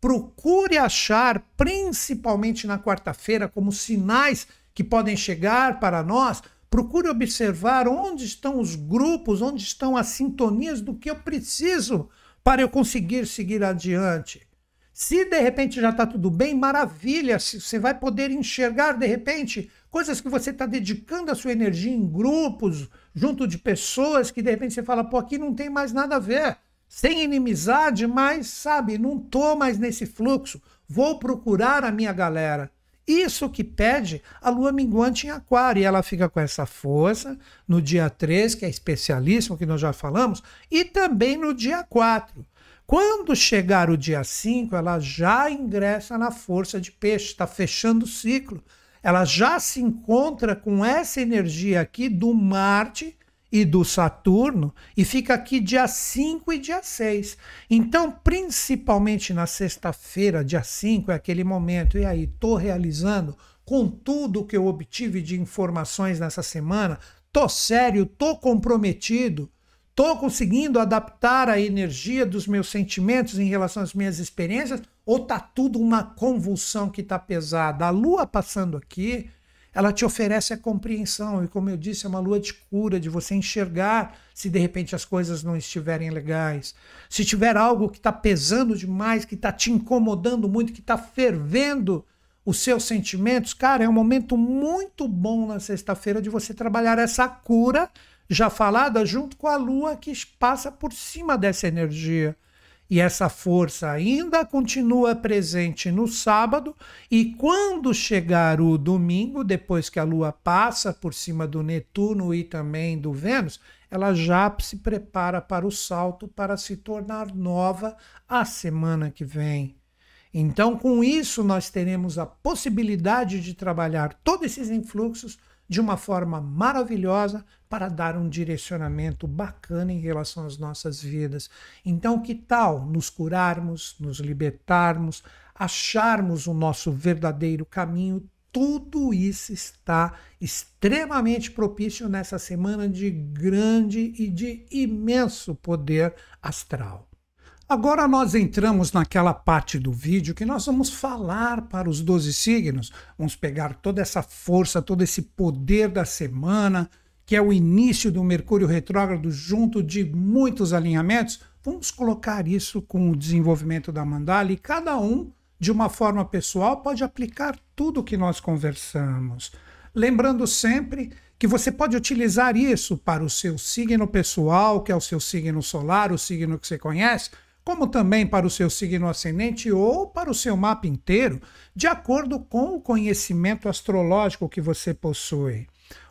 Procure achar, principalmente na quarta-feira, como sinais que podem chegar para nós, procure observar onde estão os grupos, onde estão as sintonias do que eu preciso para eu conseguir seguir adiante. Se de repente já está tudo bem, maravilha, você vai poder enxergar de repente coisas que você está dedicando a sua energia em grupos, junto de pessoas que de repente você fala, pô, aqui não tem mais nada a ver. Sem inimizade, mas sabe, não tô mais nesse fluxo. Vou procurar a minha galera. Isso que pede a lua minguante em aquário. E ela fica com essa força no dia 3, que é especialíssimo, que nós já falamos, e também no dia 4. Quando chegar o dia 5, ela já ingressa na força de peixe, está fechando o ciclo. Ela já se encontra com essa energia aqui do Marte e do Saturno e fica aqui dia 5 e dia 6. Então, principalmente na sexta-feira, dia 5, é aquele momento, e aí, estou realizando com tudo que eu obtive de informações nessa semana, tô sério, tô comprometido, Estou conseguindo adaptar a energia dos meus sentimentos em relação às minhas experiências? Ou tá tudo uma convulsão que tá pesada? A lua passando aqui, ela te oferece a compreensão. E como eu disse, é uma lua de cura, de você enxergar se de repente as coisas não estiverem legais. Se tiver algo que está pesando demais, que está te incomodando muito, que está fervendo os seus sentimentos, cara, é um momento muito bom na sexta-feira de você trabalhar essa cura já falada, junto com a Lua que passa por cima dessa energia. E essa força ainda continua presente no sábado, e quando chegar o domingo, depois que a Lua passa por cima do Netuno e também do Vênus, ela já se prepara para o salto para se tornar nova a semana que vem. Então, com isso, nós teremos a possibilidade de trabalhar todos esses influxos de uma forma maravilhosa para dar um direcionamento bacana em relação às nossas vidas. Então, que tal nos curarmos, nos libertarmos, acharmos o nosso verdadeiro caminho? Tudo isso está extremamente propício nessa semana de grande e de imenso poder astral. Agora nós entramos naquela parte do vídeo que nós vamos falar para os 12 signos. Vamos pegar toda essa força, todo esse poder da semana, que é o início do Mercúrio retrógrado junto de muitos alinhamentos. Vamos colocar isso com o desenvolvimento da mandala e cada um, de uma forma pessoal, pode aplicar tudo o que nós conversamos. Lembrando sempre que você pode utilizar isso para o seu signo pessoal, que é o seu signo solar, o signo que você conhece, como também para o seu signo ascendente ou para o seu mapa inteiro, de acordo com o conhecimento astrológico que você possui.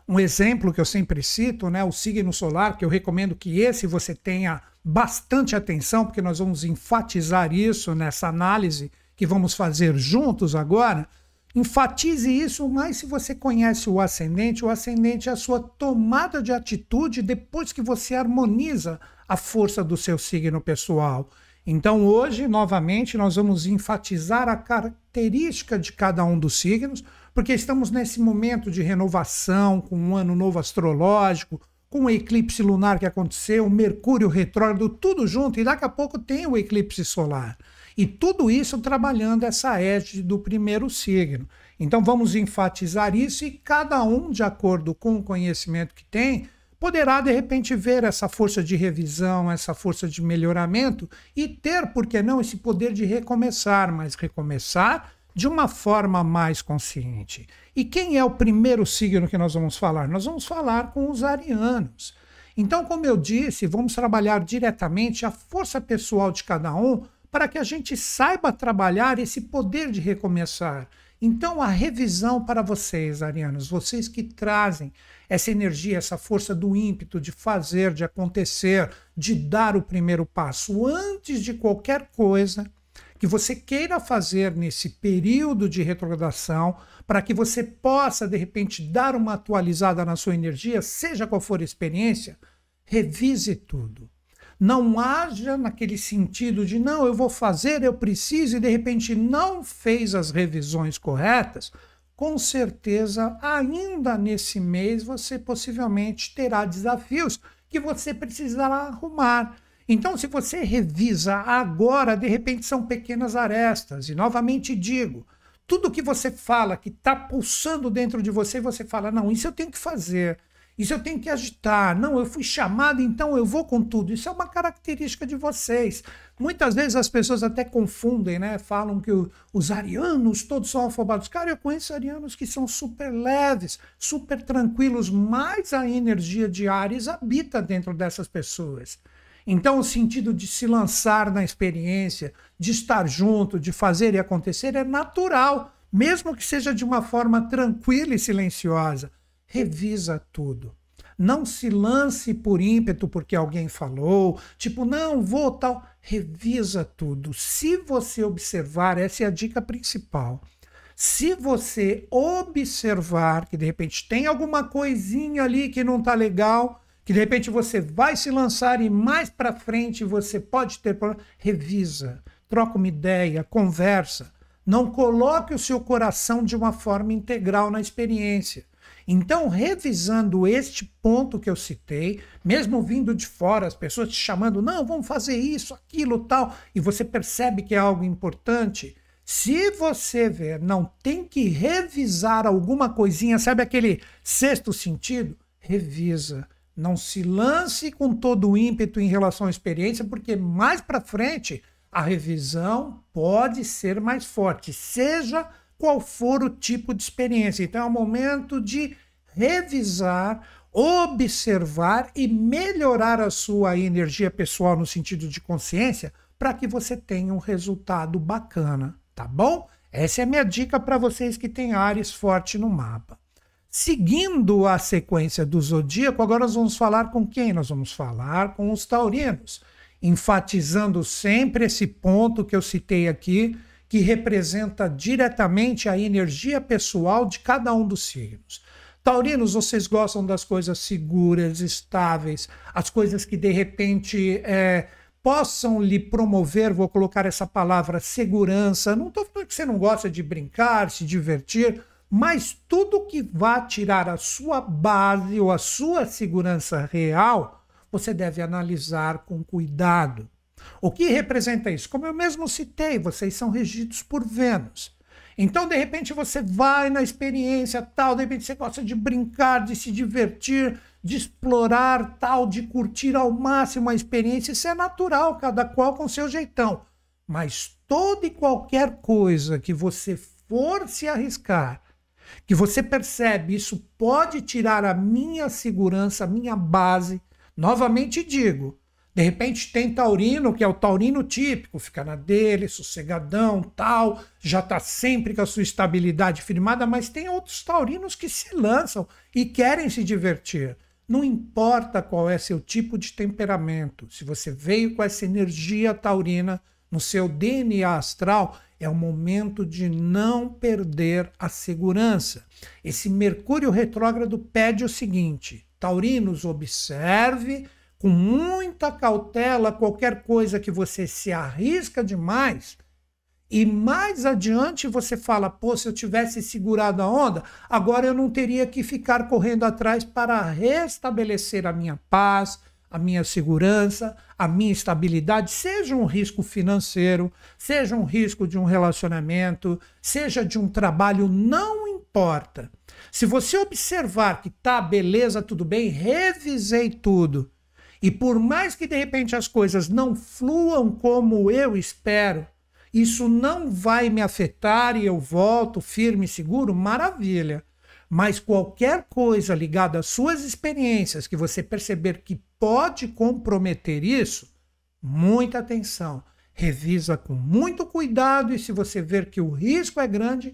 Um exemplo que eu sempre cito, né, o signo solar, que eu recomendo que esse você tenha bastante atenção, porque nós vamos enfatizar isso nessa análise que vamos fazer juntos agora. Enfatize isso, mas se você conhece o ascendente, o ascendente é a sua tomada de atitude depois que você harmoniza a força do seu signo pessoal. Então, hoje, novamente, nós vamos enfatizar a característica de cada um dos signos, porque estamos nesse momento de renovação, com um ano novo astrológico, com o eclipse lunar que aconteceu, Mercúrio retrógrado, tudo junto, e daqui a pouco tem o eclipse solar. E tudo isso trabalhando essa égide do primeiro signo. Então vamos enfatizar isso e cada um, de acordo com o conhecimento que tem, poderá de repente ver essa força de revisão, essa força de melhoramento e ter, por que não, esse poder de recomeçar, mas recomeçar de uma forma mais consciente. E quem é o primeiro signo que nós vamos falar? Nós vamos falar com os arianos. Então, como eu disse, vamos trabalhar diretamente a força pessoal de cada um para que a gente saiba trabalhar esse poder de recomeçar então, a revisão para vocês, arianos, vocês que trazem essa energia, essa força do ímpeto de fazer, de acontecer, de dar o primeiro passo, antes de qualquer coisa que você queira fazer nesse período de retrogradação, para que você possa, de repente, dar uma atualizada na sua energia, seja qual for a experiência, revise tudo não haja naquele sentido de não, eu vou fazer, eu preciso, e de repente não fez as revisões corretas, com certeza ainda nesse mês você possivelmente terá desafios que você precisará arrumar. Então, se você revisa agora, de repente são pequenas arestas, e novamente digo, tudo que você fala que está pulsando dentro de você, você fala: não, isso eu tenho que fazer, isso eu tenho que agitar. Não, eu fui chamado, então eu vou com tudo. Isso é uma característica de vocês. Muitas vezes as pessoas até confundem, né? Falam que o, os arianos todos são alfabetos. Cara, eu conheço arianos que são super leves, super tranquilos, mas a energia de Ares habita dentro dessas pessoas. Então, o sentido de se lançar na experiência, de estar junto, de fazer e acontecer é natural, mesmo que seja de uma forma tranquila e silenciosa revisa tudo. Não se lance por ímpeto porque alguém falou, tipo, não, vou tal. Revisa tudo. Se você observar, essa é a dica principal. Se você observar que de repente tem alguma coisinha ali que não está legal, que de repente você vai se lançar e mais para frente você pode ter problema, revisa, troca uma ideia, conversa. Não coloque o seu coração de uma forma integral na experiência. Então, revisando este ponto que eu citei, mesmo vindo de fora, as pessoas te chamando, não, vamos fazer isso, aquilo, tal, e você percebe que é algo importante, se você ver, não tem que revisar alguma coisinha, sabe aquele sexto sentido? Revisa. Não se lance com todo o ímpeto em relação à experiência, porque mais para frente a revisão pode ser mais forte. Seja qual for o tipo de experiência. Então é o momento de revisar, observar e melhorar a sua energia pessoal no sentido de consciência para que você tenha um resultado bacana, tá bom? Essa é a minha dica para vocês que têm Ares forte no mapa. Seguindo a sequência do zodíaco, agora nós vamos falar com quem? Nós vamos falar com os taurinos, enfatizando sempre esse ponto que eu citei aqui que representa diretamente a energia pessoal de cada um dos signos. Taurinos, vocês gostam das coisas seguras, estáveis, as coisas que de repente é, possam lhe promover, vou colocar essa palavra, segurança. Não estou falando que você não gosta de brincar, se divertir, mas tudo que vá tirar a sua base ou a sua segurança real, você deve analisar com cuidado. O que representa isso? Como eu mesmo citei, vocês são regidos por Vênus. Então, de repente, você vai na experiência tal, de repente você gosta de brincar, de se divertir, de explorar tal, de curtir ao máximo a experiência. Isso é natural, cada qual com seu jeitão. Mas toda e qualquer coisa que você for se arriscar, que você percebe, isso pode tirar a minha segurança, a minha base. Novamente digo, de repente tem taurino, que é o taurino típico, fica na dele, sossegadão, tal, já está sempre com a sua estabilidade firmada, mas tem outros taurinos que se lançam e querem se divertir. Não importa qual é seu tipo de temperamento, se você veio com essa energia taurina no seu DNA astral, é o momento de não perder a segurança. Esse Mercúrio retrógrado pede o seguinte: Taurinos, observe com muita cautela qualquer coisa que você se arrisca demais. E mais adiante você fala, pô, se eu tivesse segurado a onda, agora eu não teria que ficar correndo atrás para restabelecer a minha paz, a minha segurança, a minha estabilidade, seja um risco financeiro, seja um risco de um relacionamento, seja de um trabalho, não importa. Se você observar que tá beleza, tudo bem, revisei tudo e por mais que de repente as coisas não fluam como eu espero, isso não vai me afetar e eu volto firme e seguro, maravilha. Mas qualquer coisa ligada às suas experiências que você perceber que pode comprometer isso, muita atenção. Revisa com muito cuidado e se você ver que o risco é grande,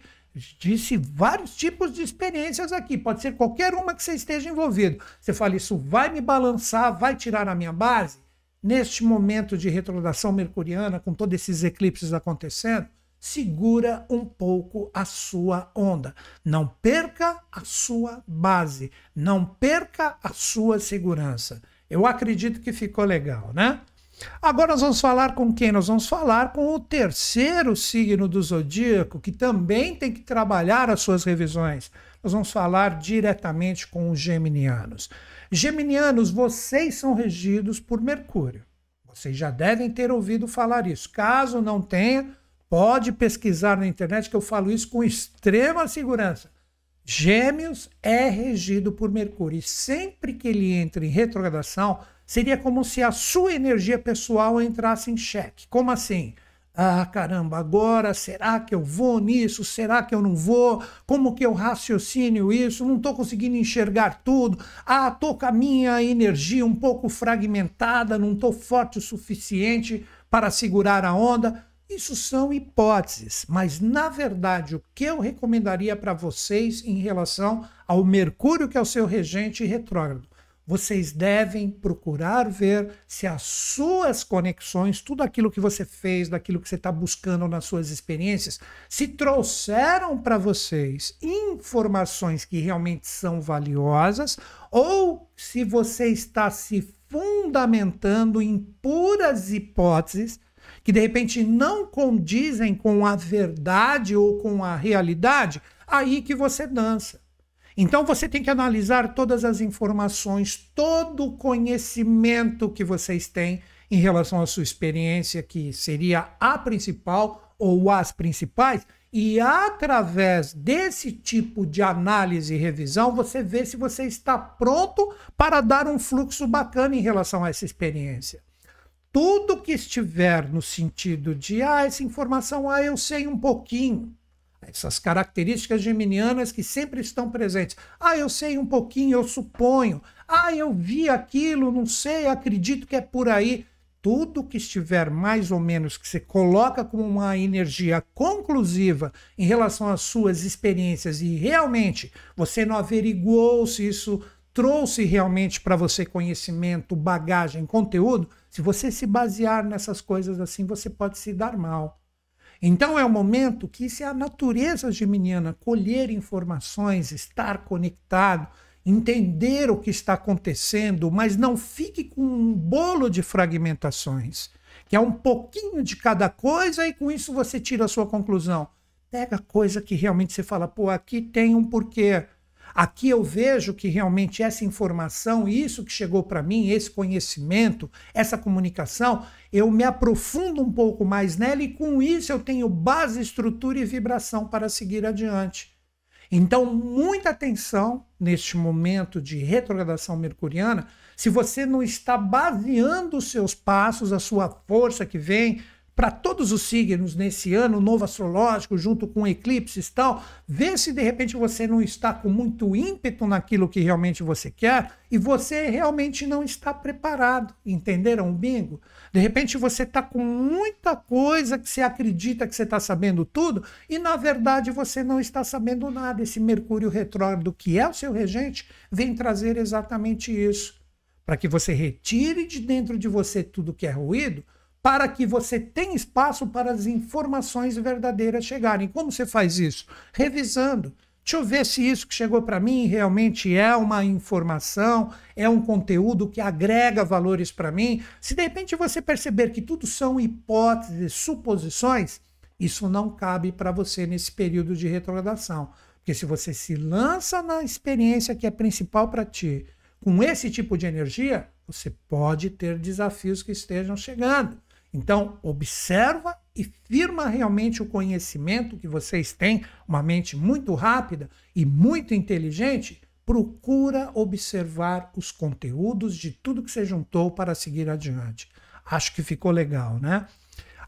disse vários tipos de experiências aqui, pode ser qualquer uma que você esteja envolvido. Você fala, isso vai me balançar, vai tirar a minha base? Neste momento de retrogradação mercuriana, com todos esses eclipses acontecendo, segura um pouco a sua onda. Não perca a sua base, não perca a sua segurança. Eu acredito que ficou legal, né? Agora nós vamos falar com quem? Nós vamos falar com o terceiro signo do zodíaco, que também tem que trabalhar as suas revisões. Nós vamos falar diretamente com os geminianos. Geminianos, vocês são regidos por Mercúrio. Vocês já devem ter ouvido falar isso. Caso não tenha, pode pesquisar na internet que eu falo isso com extrema segurança. Gêmeos é regido por Mercúrio e sempre que ele entra em retrogradação, Seria como se a sua energia pessoal entrasse em xeque. Como assim? Ah, caramba, agora será que eu vou nisso? Será que eu não vou? Como que eu raciocino isso? Não estou conseguindo enxergar tudo. Ah, estou com a minha energia um pouco fragmentada, não estou forte o suficiente para segurar a onda. Isso são hipóteses, mas na verdade o que eu recomendaria para vocês em relação ao Mercúrio, que é o seu regente retrógrado, vocês devem procurar ver se as suas conexões, tudo aquilo que você fez, daquilo que você está buscando nas suas experiências, se trouxeram para vocês informações que realmente são valiosas ou se você está se fundamentando em puras hipóteses que de repente não condizem com a verdade ou com a realidade, aí que você dança. Então você tem que analisar todas as informações, todo o conhecimento que vocês têm em relação à sua experiência, que seria a principal ou as principais, e através desse tipo de análise e revisão, você vê se você está pronto para dar um fluxo bacana em relação a essa experiência. Tudo que estiver no sentido de, ah, essa informação, ah, eu sei um pouquinho, essas características geminianas que sempre estão presentes. Ah, eu sei um pouquinho, eu suponho. Ah, eu vi aquilo, não sei, acredito que é por aí. Tudo que estiver mais ou menos que você coloca como uma energia conclusiva em relação às suas experiências e realmente você não averiguou se isso trouxe realmente para você conhecimento, bagagem, conteúdo, se você se basear nessas coisas assim, você pode se dar mal. Então é o momento que se a natureza geminiana colher informações, estar conectado, entender o que está acontecendo, mas não fique com um bolo de fragmentações, que é um pouquinho de cada coisa e com isso você tira a sua conclusão. Pega coisa que realmente você fala, pô, aqui tem um porquê Aqui eu vejo que realmente essa informação, isso que chegou para mim, esse conhecimento, essa comunicação, eu me aprofundo um pouco mais nela e com isso eu tenho base, estrutura e vibração para seguir adiante. Então, muita atenção neste momento de retrogradação mercuriana. Se você não está baseando os seus passos, a sua força que vem para todos os signos nesse ano novo astrológico, junto com eclipses e tal. Vê se de repente você não está com muito ímpeto naquilo que realmente você quer e você realmente não está preparado. Entenderam o bingo? De repente você está com muita coisa que você acredita que você está sabendo tudo e na verdade você não está sabendo nada. Esse Mercúrio retrógrado, que é o seu regente, vem trazer exatamente isso. Para que você retire de dentro de você tudo que é ruído para que você tenha espaço para as informações verdadeiras chegarem. Como você faz isso? Revisando. Deixa eu ver se isso que chegou para mim realmente é uma informação, é um conteúdo que agrega valores para mim. Se de repente você perceber que tudo são hipóteses, suposições, isso não cabe para você nesse período de retrogradação. Porque se você se lança na experiência que é principal para ti, com esse tipo de energia, você pode ter desafios que estejam chegando. Então, observa e firma realmente o conhecimento que vocês têm, uma mente muito rápida e muito inteligente, procura observar os conteúdos de tudo que você juntou para seguir adiante. Acho que ficou legal, né?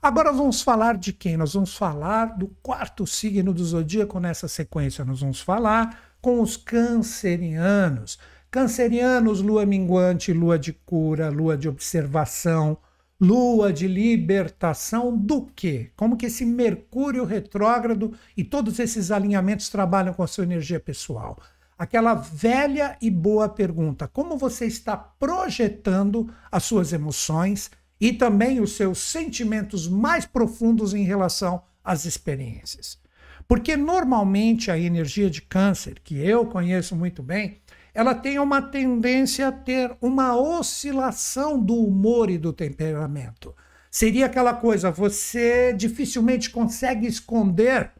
Agora vamos falar de quem? Nós vamos falar do quarto signo do zodíaco nessa sequência. Nós vamos falar com os cancerianos. Cancerianos, lua minguante, lua de cura, lua de observação, lua de libertação do quê? Como que esse Mercúrio retrógrado e todos esses alinhamentos trabalham com a sua energia pessoal? Aquela velha e boa pergunta: como você está projetando as suas emoções e também os seus sentimentos mais profundos em relação às experiências? Porque normalmente a energia de Câncer, que eu conheço muito bem, ela tem uma tendência a ter uma oscilação do humor e do temperamento. Seria aquela coisa, você dificilmente consegue esconder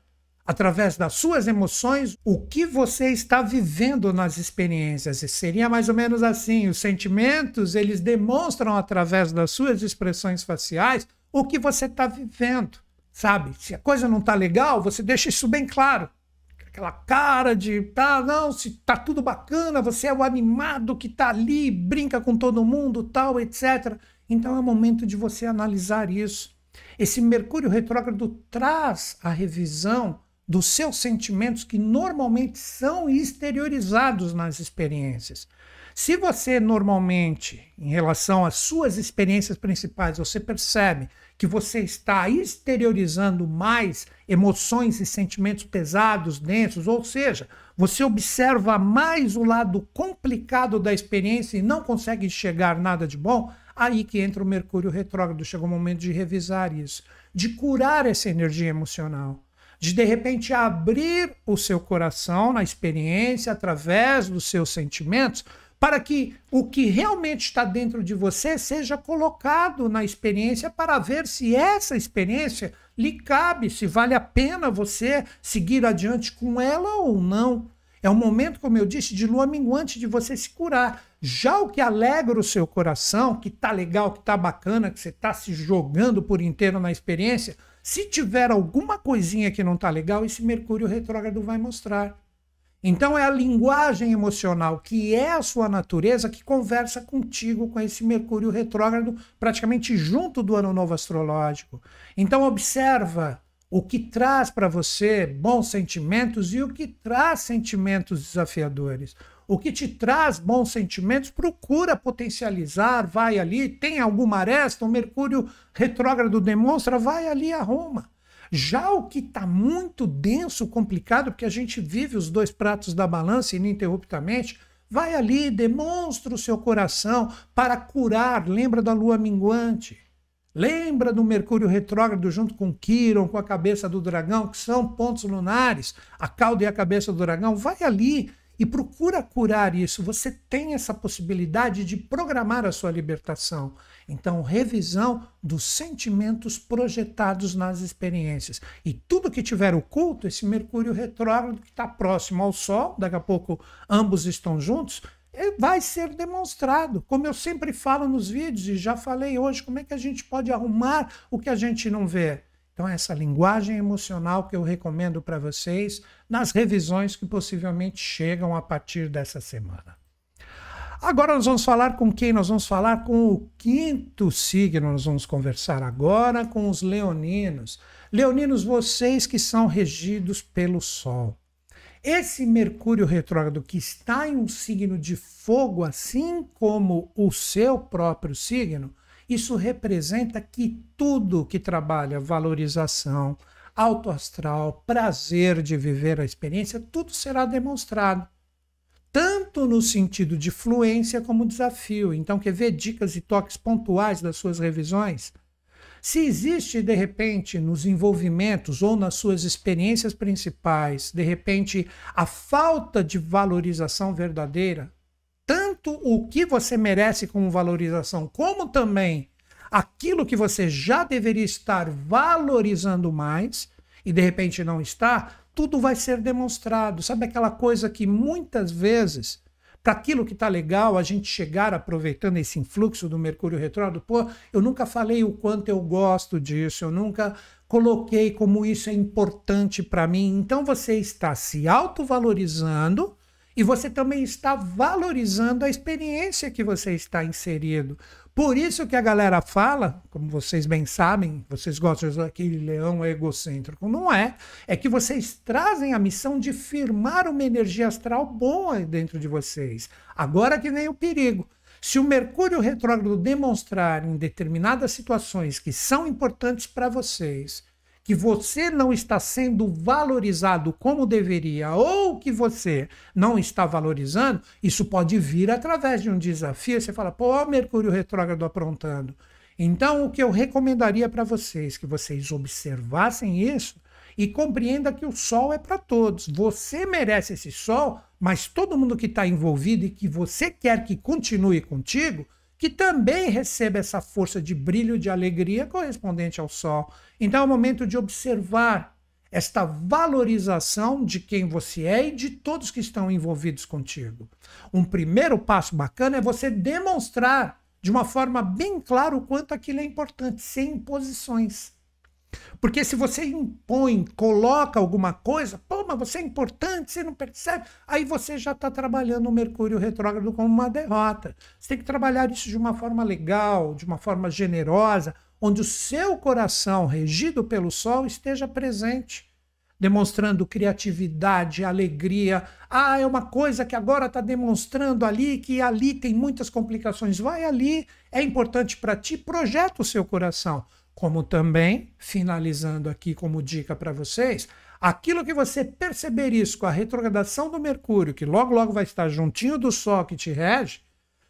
através das suas emoções o que você está vivendo nas experiências. E seria mais ou menos assim, os sentimentos, eles demonstram através das suas expressões faciais o que você está vivendo, sabe? Se a coisa não está legal, você deixa isso bem claro aquela cara de tá, não, se tá tudo bacana, você é o animado que tá ali, brinca com todo mundo, tal, etc. Então é momento de você analisar isso. Esse Mercúrio retrógrado traz a revisão dos seus sentimentos que normalmente são exteriorizados nas experiências. Se você normalmente, em relação às suas experiências principais, você percebe que você está exteriorizando mais emoções e sentimentos pesados, densos, ou seja, você observa mais o lado complicado da experiência e não consegue chegar nada de bom, aí que entra o Mercúrio retrógrado. Chegou o momento de revisar isso, de curar essa energia emocional, de de repente abrir o seu coração na experiência através dos seus sentimentos para que o que realmente está dentro de você seja colocado na experiência para ver se essa experiência lhe cabe, se vale a pena você seguir adiante com ela ou não. É um momento, como eu disse, de lua minguante de você se curar. Já o que alegra o seu coração, que tá legal, que tá bacana, que você tá se jogando por inteiro na experiência, se tiver alguma coisinha que não tá legal, esse Mercúrio retrógrado vai mostrar. Então é a linguagem emocional, que é a sua natureza, que conversa contigo com esse Mercúrio retrógrado, praticamente junto do Ano Novo Astrológico. Então observa o que traz para você bons sentimentos e o que traz sentimentos desafiadores. O que te traz bons sentimentos, procura potencializar, vai ali, tem alguma aresta, o Mercúrio retrógrado demonstra, vai ali e arruma. Já o que está muito denso, complicado, porque a gente vive os dois pratos da balança ininterruptamente, vai ali, demonstra o seu coração para curar. Lembra da lua minguante? Lembra do Mercúrio retrógrado junto com Quiron, com a cabeça do dragão, que são pontos lunares, a cauda e a cabeça do dragão? Vai ali e procura curar isso. Você tem essa possibilidade de programar a sua libertação. Então, revisão dos sentimentos projetados nas experiências. E tudo que tiver oculto, esse Mercúrio retrógrado que está próximo ao Sol, daqui a pouco ambos estão juntos, é, vai ser demonstrado. Como eu sempre falo nos vídeos e já falei hoje, como é que a gente pode arrumar o que a gente não vê? Então, essa linguagem emocional que eu recomendo para vocês nas revisões que possivelmente chegam a partir dessa semana. Agora nós vamos falar com quem? Nós vamos falar com o quinto signo, nós vamos conversar agora com os leoninos. Leoninos, vocês que são regidos pelo Sol. Esse Mercúrio retrógrado que está em um signo de fogo, assim como o seu próprio signo, isso representa que tudo que trabalha valorização, alto astral, prazer de viver a experiência, tudo será demonstrado tanto no sentido de fluência como desafio. Então, quer ver dicas e toques pontuais das suas revisões? Se existe, de repente, nos envolvimentos ou nas suas experiências principais, de repente, a falta de valorização verdadeira, tanto o que você merece como valorização, como também aquilo que você já deveria estar valorizando mais e de repente não está, tudo vai ser demonstrado. Sabe aquela coisa que muitas vezes, para aquilo que está legal, a gente chegar aproveitando esse influxo do Mercúrio retrógrado, pô, eu nunca falei o quanto eu gosto disso, eu nunca coloquei como isso é importante para mim. Então você está se autovalorizando e você também está valorizando a experiência que você está inserido. Por isso que a galera fala, como vocês bem sabem, vocês gostam daquele leão egocêntrico. Não é. É que vocês trazem a missão de firmar uma energia astral boa dentro de vocês. Agora que vem o perigo. Se o Mercúrio retrógrado demonstrar em determinadas situações que são importantes para vocês, que você não está sendo valorizado como deveria ou que você não está valorizando, isso pode vir através de um desafio. Você fala, pô, Mercúrio retrógrado aprontando. Então, o que eu recomendaria para vocês, que vocês observassem isso e compreenda que o sol é para todos. Você merece esse sol, mas todo mundo que está envolvido e que você quer que continue contigo que também receba essa força de brilho de alegria correspondente ao sol. Então é o momento de observar esta valorização de quem você é e de todos que estão envolvidos contigo. Um primeiro passo bacana é você demonstrar de uma forma bem clara o quanto aquilo é importante, sem imposições. Porque se você impõe, coloca alguma coisa, pô, mas você é importante, você não percebe, aí você já está trabalhando o Mercúrio retrógrado como uma derrota. Você tem que trabalhar isso de uma forma legal, de uma forma generosa, onde o seu coração, regido pelo Sol, esteja presente, demonstrando criatividade, alegria. Ah, é uma coisa que agora está demonstrando ali, que ali tem muitas complicações. Vai ali, é importante para ti, projeta o seu coração. Como também, finalizando aqui como dica para vocês, aquilo que você perceber isso com a retrogradação do Mercúrio, que logo logo vai estar juntinho do Sol que te rege,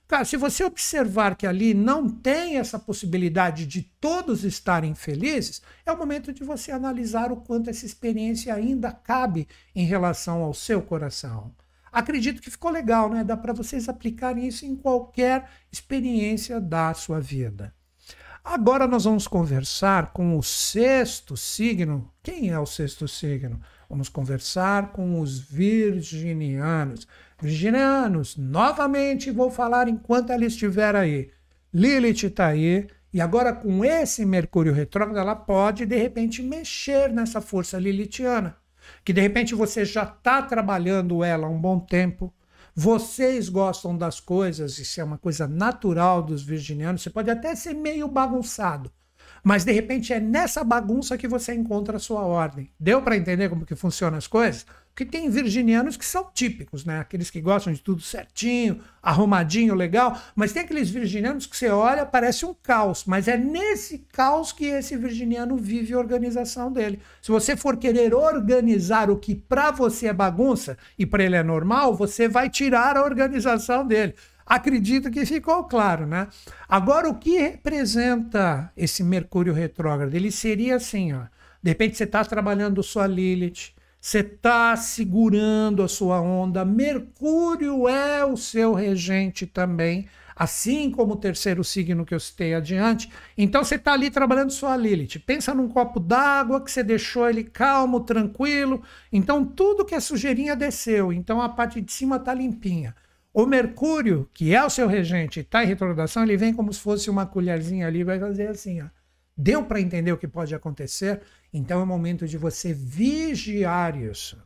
cara, se você observar que ali não tem essa possibilidade de todos estarem felizes, é o momento de você analisar o quanto essa experiência ainda cabe em relação ao seu coração. Acredito que ficou legal, né? Dá para vocês aplicarem isso em qualquer experiência da sua vida. Agora nós vamos conversar com o sexto signo. Quem é o sexto signo? Vamos conversar com os virginianos. Virginianos, novamente vou falar enquanto ela estiver aí. Lilith está aí. E agora, com esse Mercúrio retrógrado, ela pode, de repente, mexer nessa força lilithiana. Que, de repente, você já está trabalhando ela um bom tempo. Vocês gostam das coisas, isso é uma coisa natural dos virginianos. Você pode até ser meio bagunçado, mas de repente é nessa bagunça que você encontra a sua ordem. Deu para entender como que funcionam as coisas? Porque tem virginianos que são típicos, né? Aqueles que gostam de tudo certinho, arrumadinho, legal. Mas tem aqueles virginianos que você olha, parece um caos. Mas é nesse caos que esse virginiano vive a organização dele. Se você for querer organizar o que para você é bagunça e para ele é normal, você vai tirar a organização dele. Acredito que ficou claro, né? Agora, o que representa esse Mercúrio retrógrado? Ele seria assim, ó. De repente você está trabalhando sua Lilith, você está segurando a sua onda. Mercúrio é o seu regente também, assim como o terceiro signo que eu citei adiante. Então você está ali trabalhando sua Lilith. Pensa num copo d'água que você deixou ele calmo, tranquilo. Então tudo que é sujeirinha desceu. Então a parte de cima está limpinha. O Mercúrio, que é o seu regente, está em retrogradação, ele vem como se fosse uma colherzinha ali, vai fazer assim, ó. Deu para entender o que pode acontecer? Então é momento de você vigiar isso.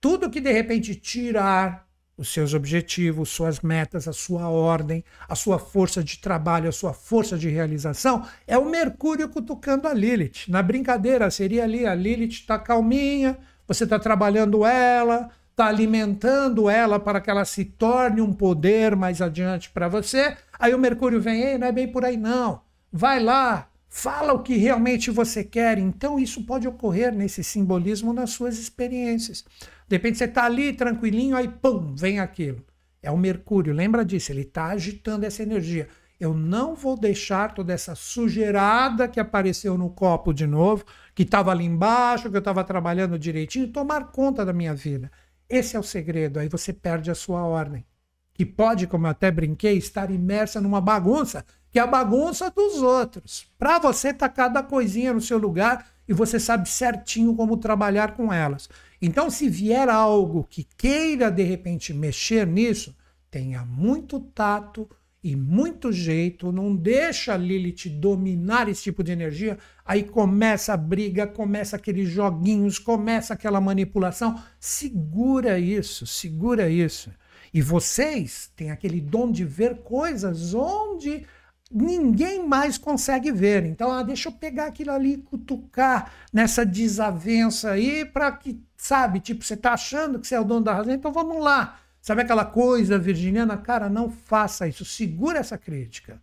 Tudo que de repente tirar os seus objetivos, suas metas, a sua ordem, a sua força de trabalho, a sua força de realização, é o Mercúrio cutucando a Lilith. Na brincadeira, seria ali: a Lilith está calminha, você está trabalhando ela, está alimentando ela para que ela se torne um poder mais adiante para você. Aí o Mercúrio vem: ei, não é bem por aí não. Vai lá, Fala o que realmente você quer. Então, isso pode ocorrer nesse simbolismo nas suas experiências. De repente, você está ali tranquilinho, aí, pum, vem aquilo. É o Mercúrio, lembra disso, ele está agitando essa energia. Eu não vou deixar toda essa sujeirada que apareceu no copo de novo, que estava ali embaixo, que eu estava trabalhando direitinho, tomar conta da minha vida. Esse é o segredo, aí você perde a sua ordem. Que pode, como eu até brinquei, estar imersa numa bagunça que é a bagunça dos outros. Para você tá cada coisinha no seu lugar e você sabe certinho como trabalhar com elas. Então, se vier algo que queira de repente mexer nisso, tenha muito tato e muito jeito, não deixa a Lilith dominar esse tipo de energia, aí começa a briga, começa aqueles joguinhos, começa aquela manipulação. Segura isso, segura isso. E vocês têm aquele dom de ver coisas onde ninguém mais consegue ver. Então, ah, deixa eu pegar aquilo ali e cutucar nessa desavença aí para que, sabe, tipo, você tá achando que você é o dono da razão, então vamos lá. Sabe aquela coisa virginiana? Cara, não faça isso, segura essa crítica.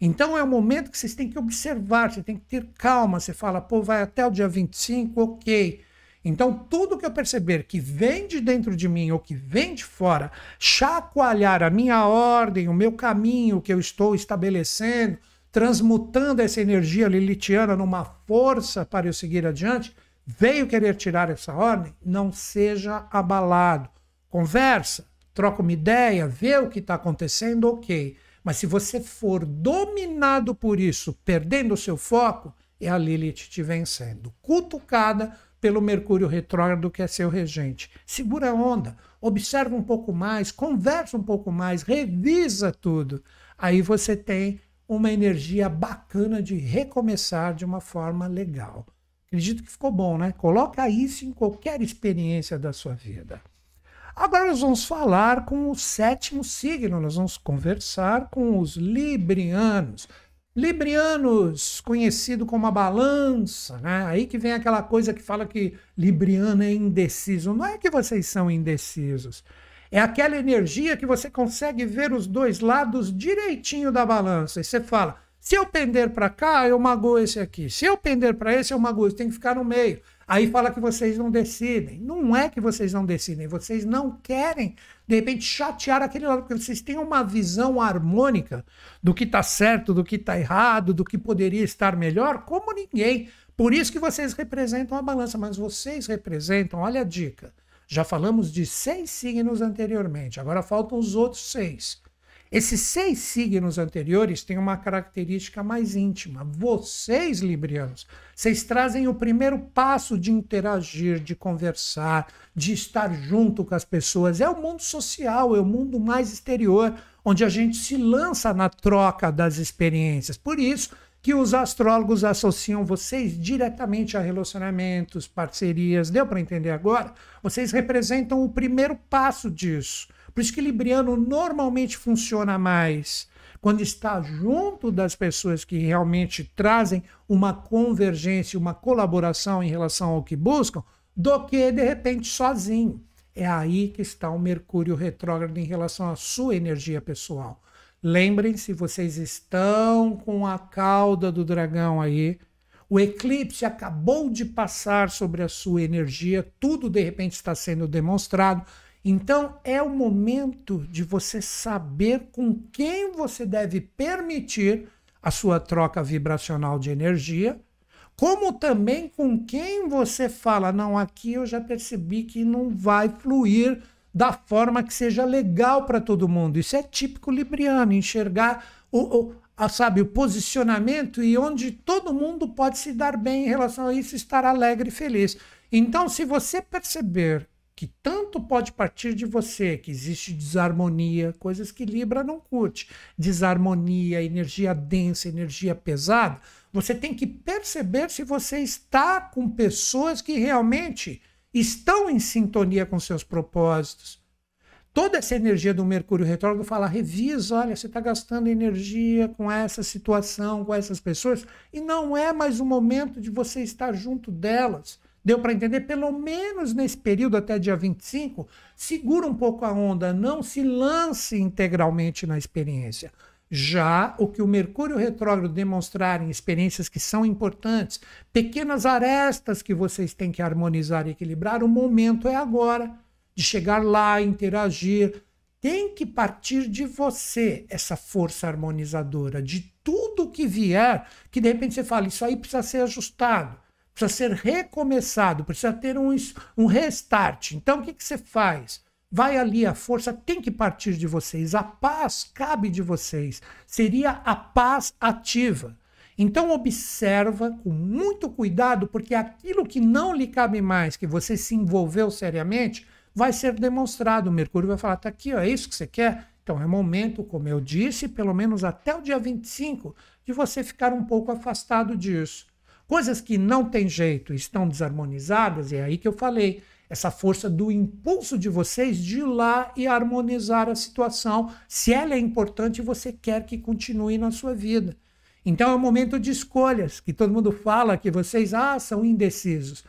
Então é o momento que vocês têm que observar, você tem que ter calma. Você fala, pô, vai até o dia 25, ok. Então, tudo que eu perceber que vem de dentro de mim ou que vem de fora, chacoalhar a minha ordem, o meu caminho que eu estou estabelecendo, transmutando essa energia lilitiana numa força para eu seguir adiante, veio querer tirar essa ordem, não seja abalado. Conversa, troca uma ideia, vê o que está acontecendo, ok. Mas se você for dominado por isso, perdendo o seu foco, é a Lilith te vencendo. Cutucada pelo Mercúrio retrógrado, que é seu regente. Segura a onda, observa um pouco mais, conversa um pouco mais, revisa tudo. Aí você tem uma energia bacana de recomeçar de uma forma legal. Acredito que ficou bom, né? Coloca isso em qualquer experiência da sua vida. Agora nós vamos falar com o sétimo signo, nós vamos conversar com os librianos. Librianos, conhecido como a balança, né? aí que vem aquela coisa que fala que Libriano é indeciso. Não é que vocês são indecisos. É aquela energia que você consegue ver os dois lados direitinho da balança. E você fala: se eu pender para cá, eu magoo esse aqui. Se eu pender para esse, eu magoo. Tem que ficar no meio. Aí fala que vocês não decidem. Não é que vocês não decidem, vocês não querem de repente chatear aquele lado, porque vocês têm uma visão harmônica do que está certo, do que está errado, do que poderia estar melhor, como ninguém. Por isso que vocês representam a balança, mas vocês representam, olha a dica. Já falamos de seis signos anteriormente, agora faltam os outros seis. Esses seis signos anteriores têm uma característica mais íntima. Vocês, librianos, vocês trazem o primeiro passo de interagir, de conversar, de estar junto com as pessoas. É o mundo social, é o mundo mais exterior, onde a gente se lança na troca das experiências. Por isso, que os astrólogos associam vocês diretamente a relacionamentos, parcerias. Deu para entender agora? Vocês representam o primeiro passo disso. Por isso que Libriano normalmente funciona mais quando está junto das pessoas que realmente trazem uma convergência, uma colaboração em relação ao que buscam, do que de repente sozinho. É aí que está o Mercúrio retrógrado em relação à sua energia pessoal. Lembrem-se, vocês estão com a cauda do dragão aí. O eclipse acabou de passar sobre a sua energia, tudo de repente está sendo demonstrado. Então é o momento de você saber com quem você deve permitir a sua troca vibracional de energia, como também com quem você fala, não, aqui eu já percebi que não vai fluir da forma que seja legal para todo mundo. Isso é típico libriano, enxergar o, o a, sabe, o posicionamento e onde todo mundo pode se dar bem em relação a isso, estar alegre e feliz. Então, se você perceber que tanto pode partir de você, que existe desarmonia, coisas que Libra não curte, desarmonia, energia densa, energia pesada. Você tem que perceber se você está com pessoas que realmente estão em sintonia com seus propósitos. Toda essa energia do Mercúrio retrógrado fala, revisa, olha, você está gastando energia com essa situação, com essas pessoas, e não é mais o momento de você estar junto delas. Deu para entender? Pelo menos nesse período até dia 25, segura um pouco a onda, não se lance integralmente na experiência. Já o que o Mercúrio retrógrado demonstrar em experiências que são importantes, pequenas arestas que vocês têm que harmonizar e equilibrar, o momento é agora de chegar lá, interagir. Tem que partir de você essa força harmonizadora, de tudo que vier, que de repente você fala, isso aí precisa ser ajustado precisa ser recomeçado, precisa ter um, um restart. Então, o que, que você faz? Vai ali, a força tem que partir de vocês, a paz cabe de vocês. Seria a paz ativa. Então observa com muito cuidado, porque aquilo que não lhe cabe mais, que você se envolveu seriamente, vai ser demonstrado. O Mercúrio vai falar: tá aqui, ó, é isso que você quer? Então é momento, como eu disse, pelo menos até o dia 25, de você ficar um pouco afastado disso. Coisas que não tem jeito, estão desarmonizadas, e é aí que eu falei, essa força do impulso de vocês de ir lá e harmonizar a situação. Se ela é importante, você quer que continue na sua vida. Então é um momento de escolhas, que todo mundo fala que vocês ah, são indecisos.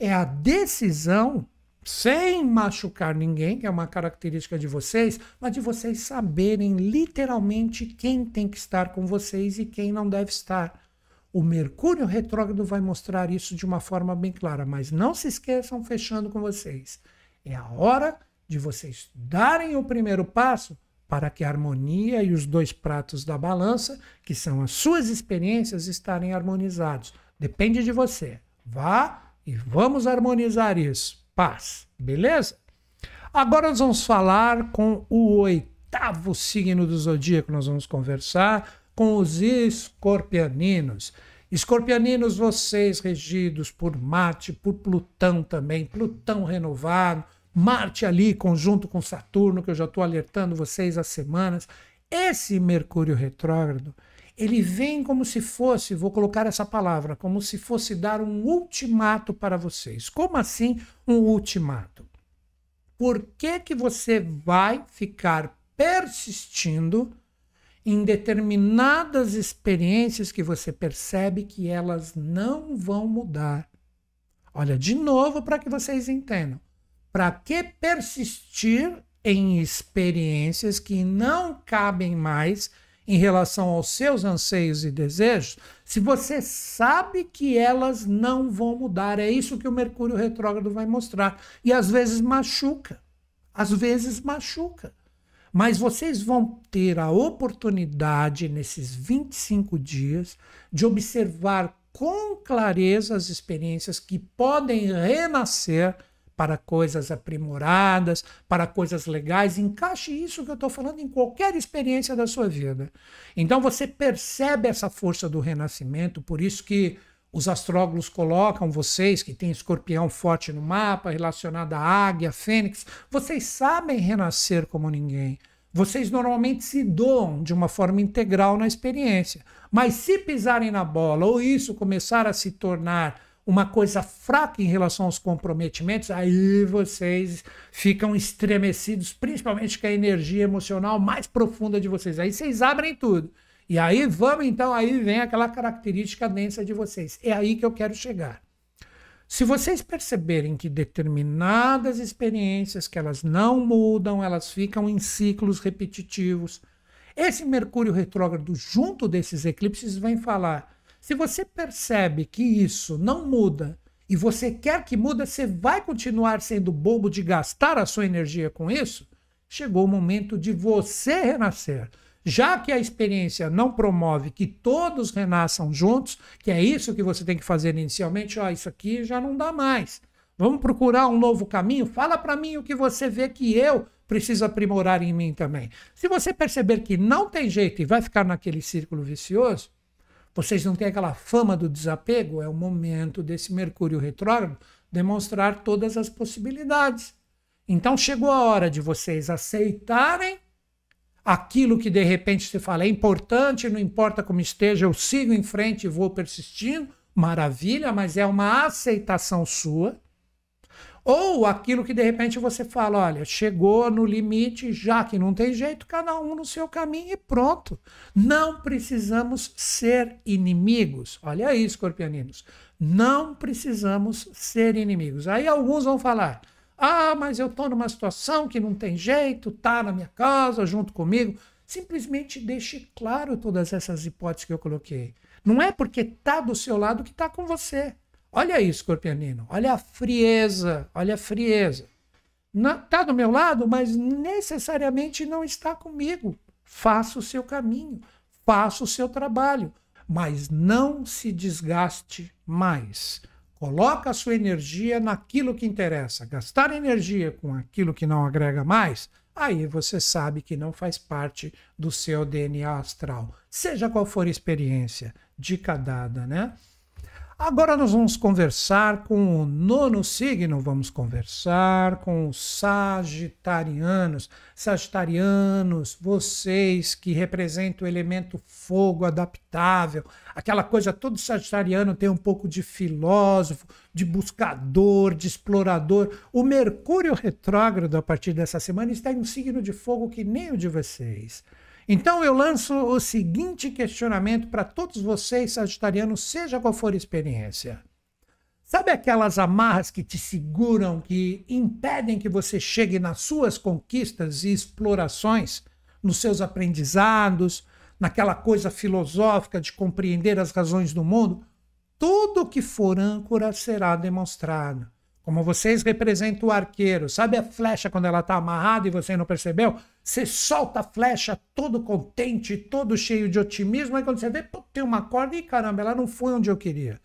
É a decisão, sem machucar ninguém, que é uma característica de vocês, mas de vocês saberem literalmente quem tem que estar com vocês e quem não deve estar. O Mercúrio retrógrado vai mostrar isso de uma forma bem clara, mas não se esqueçam, fechando com vocês. É a hora de vocês darem o primeiro passo para que a harmonia e os dois pratos da balança, que são as suas experiências, estarem harmonizados. Depende de você. Vá e vamos harmonizar isso. Paz, beleza? Agora nós vamos falar com o oitavo signo do zodíaco. Nós vamos conversar com os escorpianinos. Escorpianinos, vocês regidos por Marte, por Plutão também, Plutão renovado, Marte ali, conjunto com Saturno, que eu já estou alertando vocês há semanas. Esse Mercúrio retrógrado, ele vem como se fosse, vou colocar essa palavra, como se fosse dar um ultimato para vocês. Como assim um ultimato? Por que, que você vai ficar persistindo? em determinadas experiências que você percebe que elas não vão mudar. Olha, de novo, para que vocês entendam. Para que persistir em experiências que não cabem mais em relação aos seus anseios e desejos, se você sabe que elas não vão mudar? É isso que o Mercúrio retrógrado vai mostrar. E às vezes machuca. Às vezes machuca. Mas vocês vão ter a oportunidade, nesses 25 dias, de observar com clareza as experiências que podem renascer para coisas aprimoradas, para coisas legais. Encaixe isso que eu estou falando em qualquer experiência da sua vida. Então você percebe essa força do renascimento, por isso que os astrólogos colocam vocês que tem escorpião forte no mapa, relacionado à águia, fênix. Vocês sabem renascer como ninguém. Vocês normalmente se doam de uma forma integral na experiência. Mas se pisarem na bola ou isso começar a se tornar uma coisa fraca em relação aos comprometimentos, aí vocês ficam estremecidos, principalmente com a energia emocional mais profunda de vocês. Aí vocês abrem tudo. E aí vamos então, aí vem aquela característica densa de vocês. É aí que eu quero chegar. Se vocês perceberem que determinadas experiências que elas não mudam, elas ficam em ciclos repetitivos. Esse Mercúrio retrógrado junto desses eclipses vem falar: se você percebe que isso não muda e você quer que muda, você vai continuar sendo bobo de gastar a sua energia com isso? Chegou o momento de você renascer. Já que a experiência não promove que todos renasçam juntos, que é isso que você tem que fazer inicialmente, ó, isso aqui já não dá mais. Vamos procurar um novo caminho? Fala para mim o que você vê que eu preciso aprimorar em mim também. Se você perceber que não tem jeito e vai ficar naquele círculo vicioso, vocês não têm aquela fama do desapego, é o momento desse Mercúrio retrógrado demonstrar todas as possibilidades. Então chegou a hora de vocês aceitarem aquilo que de repente se fala é importante, não importa como esteja, eu sigo em frente e vou persistindo, maravilha, mas é uma aceitação sua. Ou aquilo que de repente você fala, olha, chegou no limite, já que não tem jeito, cada um no seu caminho e pronto. Não precisamos ser inimigos. Olha aí, escorpianinos. Não precisamos ser inimigos. Aí alguns vão falar, ah, mas eu estou numa situação que não tem jeito, tá na minha casa, junto comigo. Simplesmente deixe claro todas essas hipóteses que eu coloquei. Não é porque tá do seu lado que tá com você. Olha isso, escorpianino. Olha a frieza, olha a frieza. Não, tá do meu lado, mas necessariamente não está comigo. Faça o seu caminho, faça o seu trabalho, mas não se desgaste mais. Coloca a sua energia naquilo que interessa. Gastar energia com aquilo que não agrega mais, aí você sabe que não faz parte do seu DNA astral. Seja qual for a experiência, dica dada, né? Agora nós vamos conversar com o nono signo, vamos conversar com os sagitarianos. Sagitarianos, vocês que representam o elemento fogo adaptável, aquela coisa, todo sagitariano tem um pouco de filósofo, de buscador, de explorador. O Mercúrio retrógrado, a partir dessa semana, está em um signo de fogo que nem o de vocês. Então eu lanço o seguinte questionamento para todos vocês, sagitarianos, seja qual for a experiência. Sabe aquelas amarras que te seguram, que impedem que você chegue nas suas conquistas e explorações, nos seus aprendizados, naquela coisa filosófica de compreender as razões do mundo? Tudo que for âncora será demonstrado. Como vocês representam o arqueiro, sabe a flecha quando ela está amarrada e você não percebeu? Você solta a flecha todo contente, todo cheio de otimismo, aí quando você vê, pô, tem uma corda e caramba, ela não foi onde eu queria.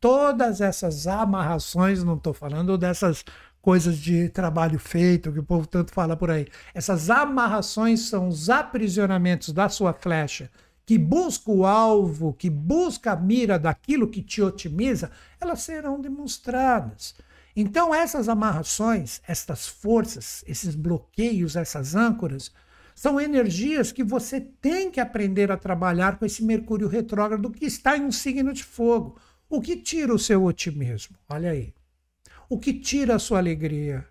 Todas essas amarrações, não estou falando dessas coisas de trabalho feito, que o povo tanto fala por aí. Essas amarrações são os aprisionamentos da sua flecha, que busca o alvo, que busca a mira daquilo que te otimiza, elas serão demonstradas. Então, essas amarrações, estas forças, esses bloqueios, essas âncoras, são energias que você tem que aprender a trabalhar com esse Mercúrio retrógrado que está em um signo de fogo. O que tira o seu otimismo? Olha aí. O que tira a sua alegria?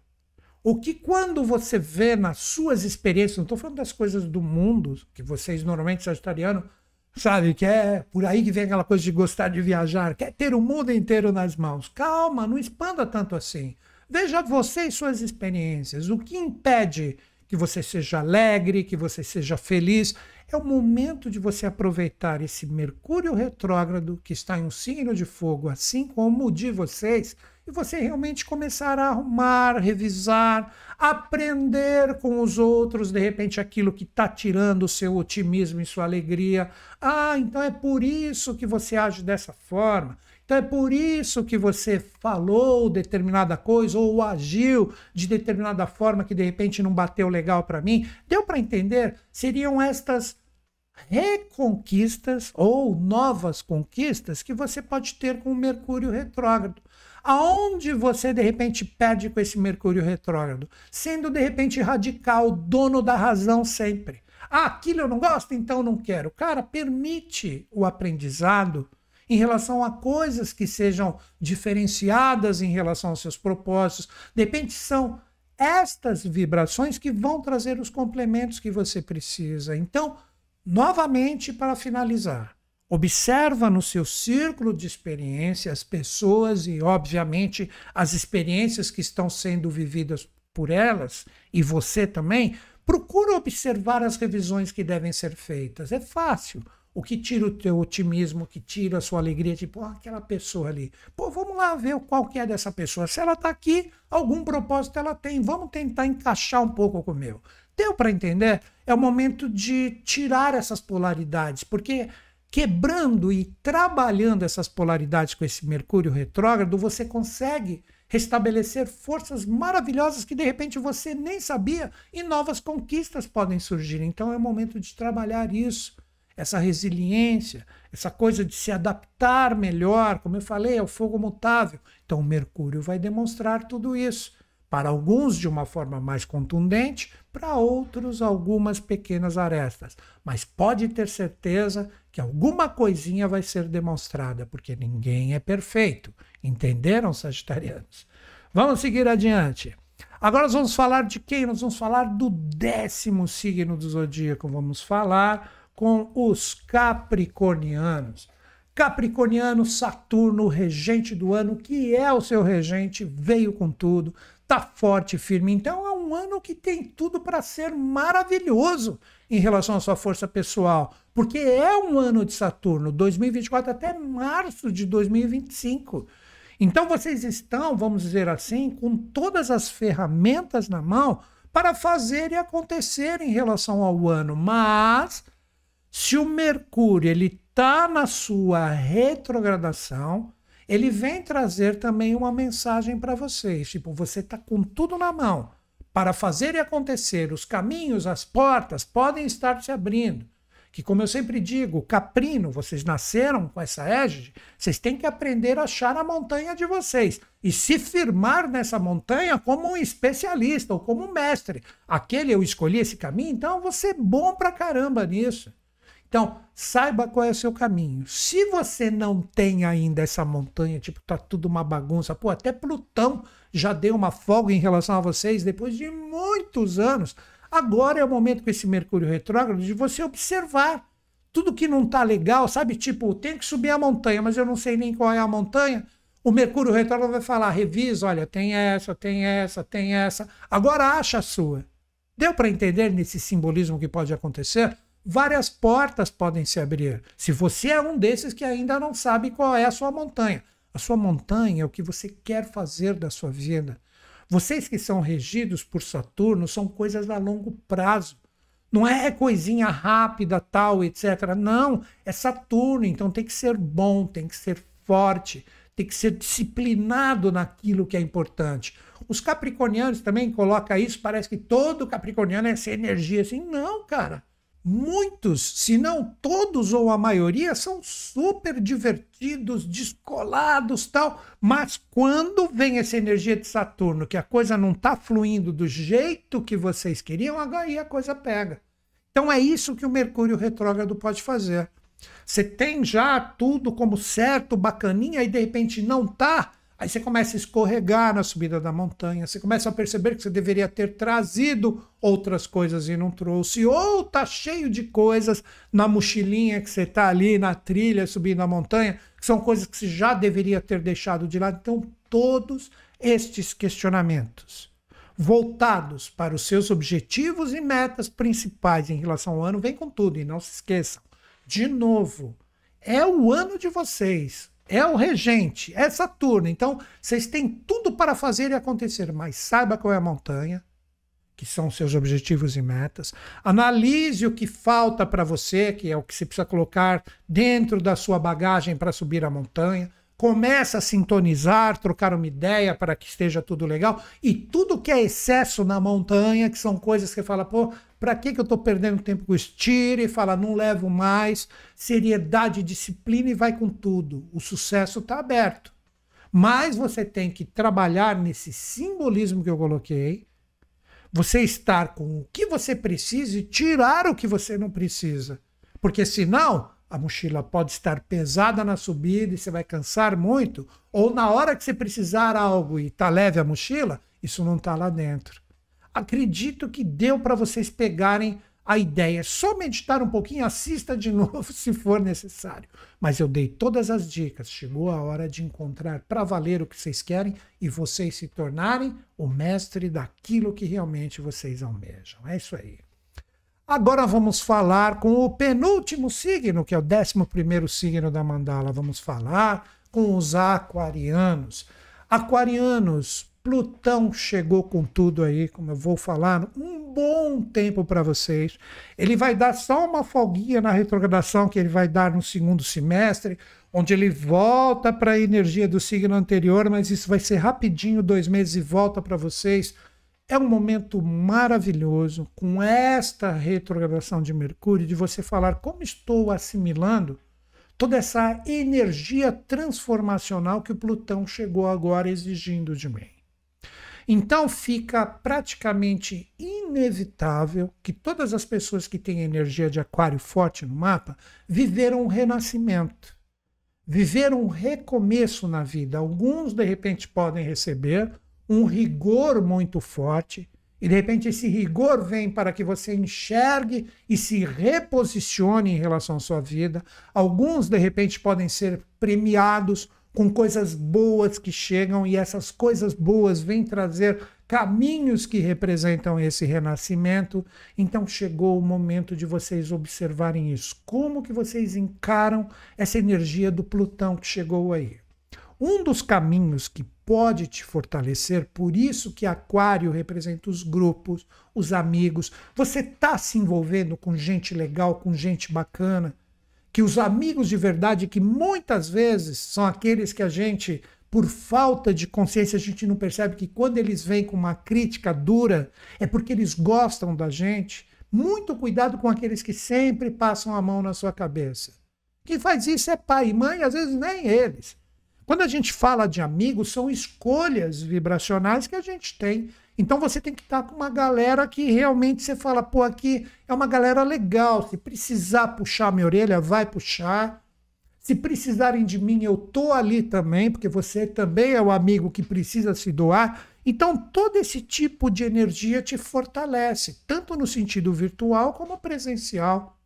O que, quando você vê nas suas experiências, não estou falando das coisas do mundo, que vocês normalmente, sagitariano, Sabe, que é por aí que vem aquela coisa de gostar de viajar, quer ter o mundo inteiro nas mãos. Calma, não expanda tanto assim. Veja você e suas experiências. O que impede que você seja alegre, que você seja feliz? É o momento de você aproveitar esse Mercúrio retrógrado que está em um signo de fogo, assim como o de vocês, e você realmente começar a arrumar, revisar, aprender com os outros, de repente aquilo que está tirando o seu otimismo e sua alegria. Ah, então é por isso que você age dessa forma. Então é por isso que você falou determinada coisa ou agiu de determinada forma que de repente não bateu legal para mim. Deu para entender? Seriam estas reconquistas ou novas conquistas que você pode ter com o Mercúrio retrógrado. Aonde você de repente perde com esse Mercúrio retrógrado? Sendo de repente radical, dono da razão sempre. Ah, aquilo eu não gosto, então não quero. Cara, permite o aprendizado em relação a coisas que sejam diferenciadas em relação aos seus propósitos. De repente são estas vibrações que vão trazer os complementos que você precisa. Então, novamente para finalizar, Observa no seu círculo de experiência as pessoas e, obviamente, as experiências que estão sendo vividas por elas e você também. Procura observar as revisões que devem ser feitas. É fácil. O que tira o teu otimismo, o que tira a sua alegria, tipo, ah, aquela pessoa ali. Pô, vamos lá ver qual que é dessa pessoa. Se ela está aqui, algum propósito ela tem. Vamos tentar encaixar um pouco com o meu. Deu para entender? É o momento de tirar essas polaridades, porque quebrando e trabalhando essas polaridades com esse Mercúrio retrógrado, você consegue restabelecer forças maravilhosas que de repente você nem sabia e novas conquistas podem surgir. Então é o momento de trabalhar isso, essa resiliência, essa coisa de se adaptar melhor. Como eu falei, é o fogo mutável. Então o Mercúrio vai demonstrar tudo isso. Para alguns, de uma forma mais contundente, para outros, algumas pequenas arestas. Mas pode ter certeza que alguma coisinha vai ser demonstrada, porque ninguém é perfeito. Entenderam, Sagitarianos? Vamos seguir adiante. Agora nós vamos falar de quem? Nós vamos falar do décimo signo do zodíaco. Vamos falar com os capricornianos. Capricorniano, Saturno, regente do ano, que é o seu regente, veio com tudo, tá forte e firme. Então é um ano que tem tudo para ser maravilhoso em relação à sua força pessoal, porque é um ano de Saturno, 2024 até março de 2025. Então vocês estão, vamos dizer assim, com todas as ferramentas na mão para fazer e acontecer em relação ao ano, mas se o Mercúrio ele tá na sua retrogradação, ele vem trazer também uma mensagem para vocês. Tipo, você está com tudo na mão para fazer e acontecer. Os caminhos, as portas podem estar se abrindo. Que, como eu sempre digo, caprino, vocês nasceram com essa égide, vocês têm que aprender a achar a montanha de vocês e se firmar nessa montanha como um especialista ou como um mestre. Aquele eu escolhi esse caminho, então você é bom pra caramba nisso. Então, saiba qual é o seu caminho. Se você não tem ainda essa montanha, tipo, tá tudo uma bagunça, pô, até Plutão já deu uma folga em relação a vocês depois de muitos anos. Agora é o momento com esse Mercúrio retrógrado de você observar tudo que não tá legal, sabe? Tipo, tem que subir a montanha, mas eu não sei nem qual é a montanha. O Mercúrio retrógrado vai falar: revisa, olha, tem essa, tem essa, tem essa. Agora acha a sua. Deu para entender nesse simbolismo que pode acontecer? várias portas podem se abrir. Se você é um desses que ainda não sabe qual é a sua montanha, a sua montanha é o que você quer fazer da sua vida. Vocês que são regidos por Saturno são coisas a longo prazo. Não é coisinha rápida, tal, etc. Não, é Saturno, então tem que ser bom, tem que ser forte, tem que ser disciplinado naquilo que é importante. Os capricornianos também colocam isso, parece que todo capricorniano é essa energia assim. Não, cara muitos, se não todos ou a maioria, são super divertidos, descolados, tal, mas quando vem essa energia de Saturno, que a coisa não está fluindo do jeito que vocês queriam, aí a coisa pega. Então é isso que o Mercúrio retrógrado pode fazer. Você tem já tudo como certo, bacaninha, e de repente não tá, Aí você começa a escorregar na subida da montanha, você começa a perceber que você deveria ter trazido outras coisas e não trouxe, ou tá cheio de coisas na mochilinha que você tá ali na trilha subindo a montanha, que são coisas que você já deveria ter deixado de lado. Então, todos estes questionamentos voltados para os seus objetivos e metas principais em relação ao ano, vem com tudo e não se esqueçam. De novo, é o ano de vocês é o regente, é Saturno. Então, vocês têm tudo para fazer e acontecer, mas saiba qual é a montanha, que são seus objetivos e metas. Analise o que falta para você, que é o que você precisa colocar dentro da sua bagagem para subir a montanha começa a sintonizar, trocar uma ideia para que esteja tudo legal. E tudo que é excesso na montanha, que são coisas que fala, pô, para que, que eu estou perdendo tempo com isso? Tira e fala, não levo mais. Seriedade, disciplina e vai com tudo. O sucesso está aberto. Mas você tem que trabalhar nesse simbolismo que eu coloquei. Você estar com o que você precisa e tirar o que você não precisa. Porque senão a mochila pode estar pesada na subida e você vai cansar muito, ou na hora que você precisar algo e está leve a mochila, isso não está lá dentro. Acredito que deu para vocês pegarem a ideia. É só meditar um pouquinho, assista de novo se for necessário. Mas eu dei todas as dicas. Chegou a hora de encontrar para valer o que vocês querem e vocês se tornarem o mestre daquilo que realmente vocês almejam. É isso aí. Agora vamos falar com o penúltimo signo, que é o décimo primeiro signo da mandala. Vamos falar com os aquarianos. Aquarianos, Plutão chegou com tudo aí, como eu vou falar, um bom tempo para vocês. Ele vai dar só uma folguinha na retrogradação que ele vai dar no segundo semestre, onde ele volta para a energia do signo anterior, mas isso vai ser rapidinho, dois meses e volta para vocês é um momento maravilhoso com esta retrogradação de Mercúrio de você falar como estou assimilando toda essa energia transformacional que o Plutão chegou agora exigindo de mim. Então fica praticamente inevitável que todas as pessoas que têm energia de aquário forte no mapa viveram um renascimento, viveram um recomeço na vida. Alguns de repente podem receber um rigor muito forte, e de repente esse rigor vem para que você enxergue e se reposicione em relação à sua vida. Alguns, de repente, podem ser premiados com coisas boas que chegam, e essas coisas boas vêm trazer caminhos que representam esse renascimento. Então chegou o momento de vocês observarem isso. Como que vocês encaram essa energia do Plutão que chegou aí? Um dos caminhos que pode te fortalecer, por isso que Aquário representa os grupos, os amigos. Você está se envolvendo com gente legal, com gente bacana, que os amigos de verdade, que muitas vezes são aqueles que a gente por falta de consciência, a gente não percebe que quando eles vêm com uma crítica dura, é porque eles gostam da gente. Muito cuidado com aqueles que sempre passam a mão na sua cabeça. Quem faz isso é pai e mãe, às vezes nem eles. Quando a gente fala de amigos, são escolhas vibracionais que a gente tem. Então você tem que estar com uma galera que realmente você fala, pô, aqui é uma galera legal. Se precisar puxar minha orelha, vai puxar. Se precisarem de mim, eu tô ali também, porque você também é o amigo que precisa se doar. Então, todo esse tipo de energia te fortalece, tanto no sentido virtual como presencial.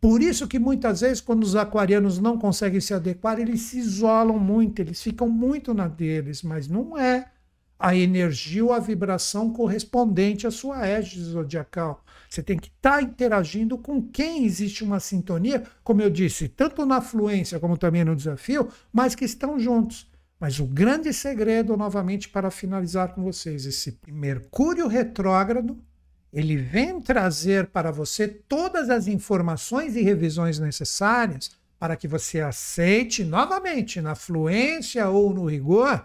Por isso que muitas vezes, quando os aquarianos não conseguem se adequar, eles se isolam muito, eles ficam muito na deles, mas não é a energia ou a vibração correspondente à sua égide zodiacal. Você tem que estar tá interagindo com quem existe uma sintonia, como eu disse, tanto na fluência como também no desafio, mas que estão juntos. Mas o grande segredo, novamente, para finalizar com vocês, esse Mercúrio retrógrado ele vem trazer para você todas as informações e revisões necessárias para que você aceite novamente, na fluência ou no rigor,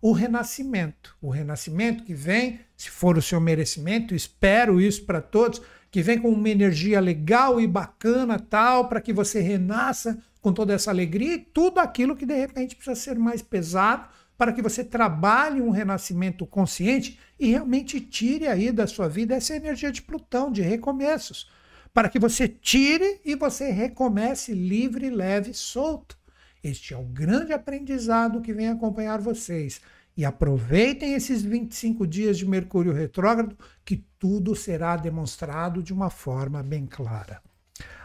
o renascimento. O renascimento que vem, se for o seu merecimento, espero isso para todos, que vem com uma energia legal e bacana, tal, para que você renasça com toda essa alegria e tudo aquilo que de repente precisa ser mais pesado para que você trabalhe um renascimento consciente e realmente tire aí da sua vida essa energia de Plutão, de recomeços. Para que você tire e você recomece livre, leve, solto. Este é o grande aprendizado que vem acompanhar vocês. E aproveitem esses 25 dias de Mercúrio retrógrado, que tudo será demonstrado de uma forma bem clara.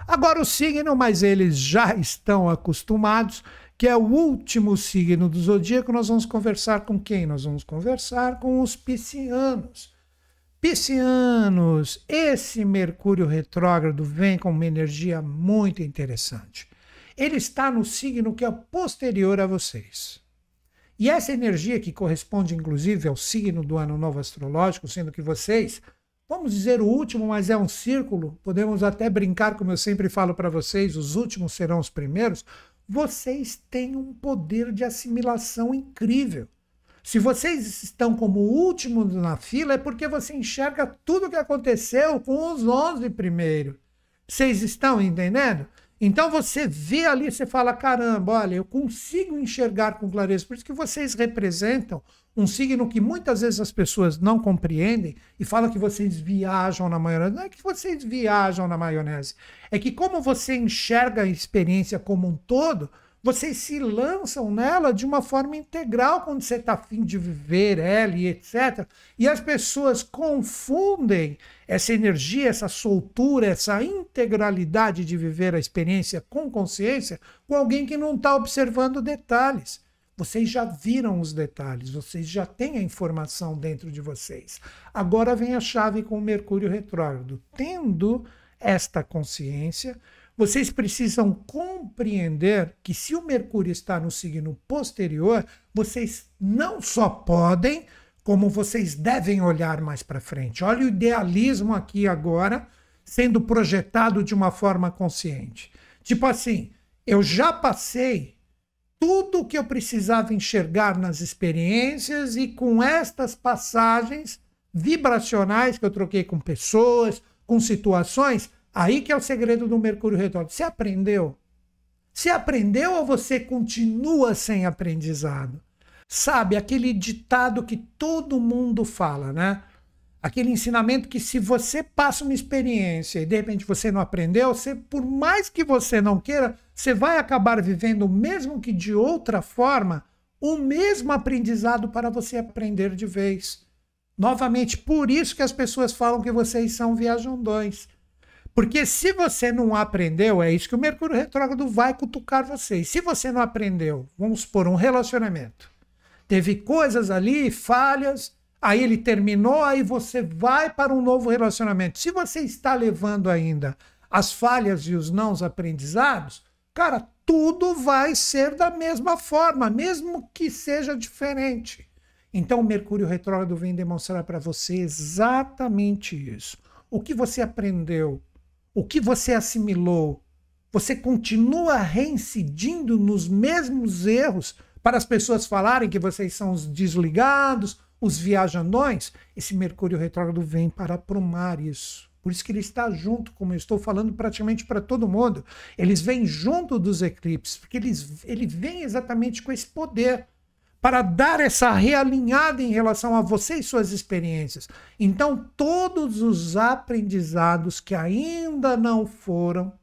Agora, o signo, mas eles já estão acostumados, que é o último signo do zodíaco, nós vamos conversar com quem? Nós vamos conversar com os piscianos. Piscianos, esse Mercúrio retrógrado vem com uma energia muito interessante. Ele está no signo que é posterior a vocês. E essa energia, que corresponde inclusive ao signo do ano novo astrológico, sendo que vocês, vamos dizer o último, mas é um círculo, podemos até brincar, como eu sempre falo para vocês, os últimos serão os primeiros vocês têm um poder de assimilação incrível. Se vocês estão como último na fila, é porque você enxerga tudo o que aconteceu com os 11 primeiros. Vocês estão entendendo? Então você vê ali, você fala: caramba, olha, eu consigo enxergar com clareza. Por isso que vocês representam um signo que muitas vezes as pessoas não compreendem e falam que vocês viajam na maionese. Não é que vocês viajam na maionese, é que como você enxerga a experiência como um todo, vocês se lançam nela de uma forma integral quando você está afim de viver ela e etc. E as pessoas confundem essa energia, essa soltura, essa integralidade de viver a experiência com consciência com alguém que não está observando detalhes. Vocês já viram os detalhes, vocês já têm a informação dentro de vocês. Agora vem a chave com o Mercúrio retrógrado. Tendo esta consciência, vocês precisam compreender que se o Mercúrio está no signo posterior, vocês não só podem, como vocês devem olhar mais para frente. Olha o idealismo aqui agora sendo projetado de uma forma consciente. Tipo assim, eu já passei tudo o que eu precisava enxergar nas experiências e com estas passagens vibracionais que eu troquei com pessoas, com situações, Aí que é o segredo do Mercúrio Redondo. Você aprendeu? Você aprendeu ou você continua sem aprendizado? Sabe, aquele ditado que todo mundo fala, né? Aquele ensinamento que se você passa uma experiência e de repente você não aprendeu, você, por mais que você não queira, você vai acabar vivendo, mesmo que de outra forma, o mesmo aprendizado para você aprender de vez. Novamente, por isso que as pessoas falam que vocês são viajandões porque se você não aprendeu, é isso que o Mercúrio retrógrado vai cutucar você. E se você não aprendeu, vamos supor, um relacionamento. Teve coisas ali, falhas, aí ele terminou, aí você vai para um novo relacionamento. Se você está levando ainda as falhas e os não aprendizados, cara, tudo vai ser da mesma forma, mesmo que seja diferente. Então, o Mercúrio retrógrado vem demonstrar para você exatamente isso. O que você aprendeu o que você assimilou, você continua reincidindo nos mesmos erros para as pessoas falarem que vocês são os desligados, os viajandões? Esse Mercúrio retrógrado vem para aprumar isso. Por isso que ele está junto, como eu estou falando praticamente para todo mundo. Eles vêm junto dos eclipses, porque eles, ele vem exatamente com esse poder para dar essa realinhada em relação a você e suas experiências. Então, todos os aprendizados que ainda não foram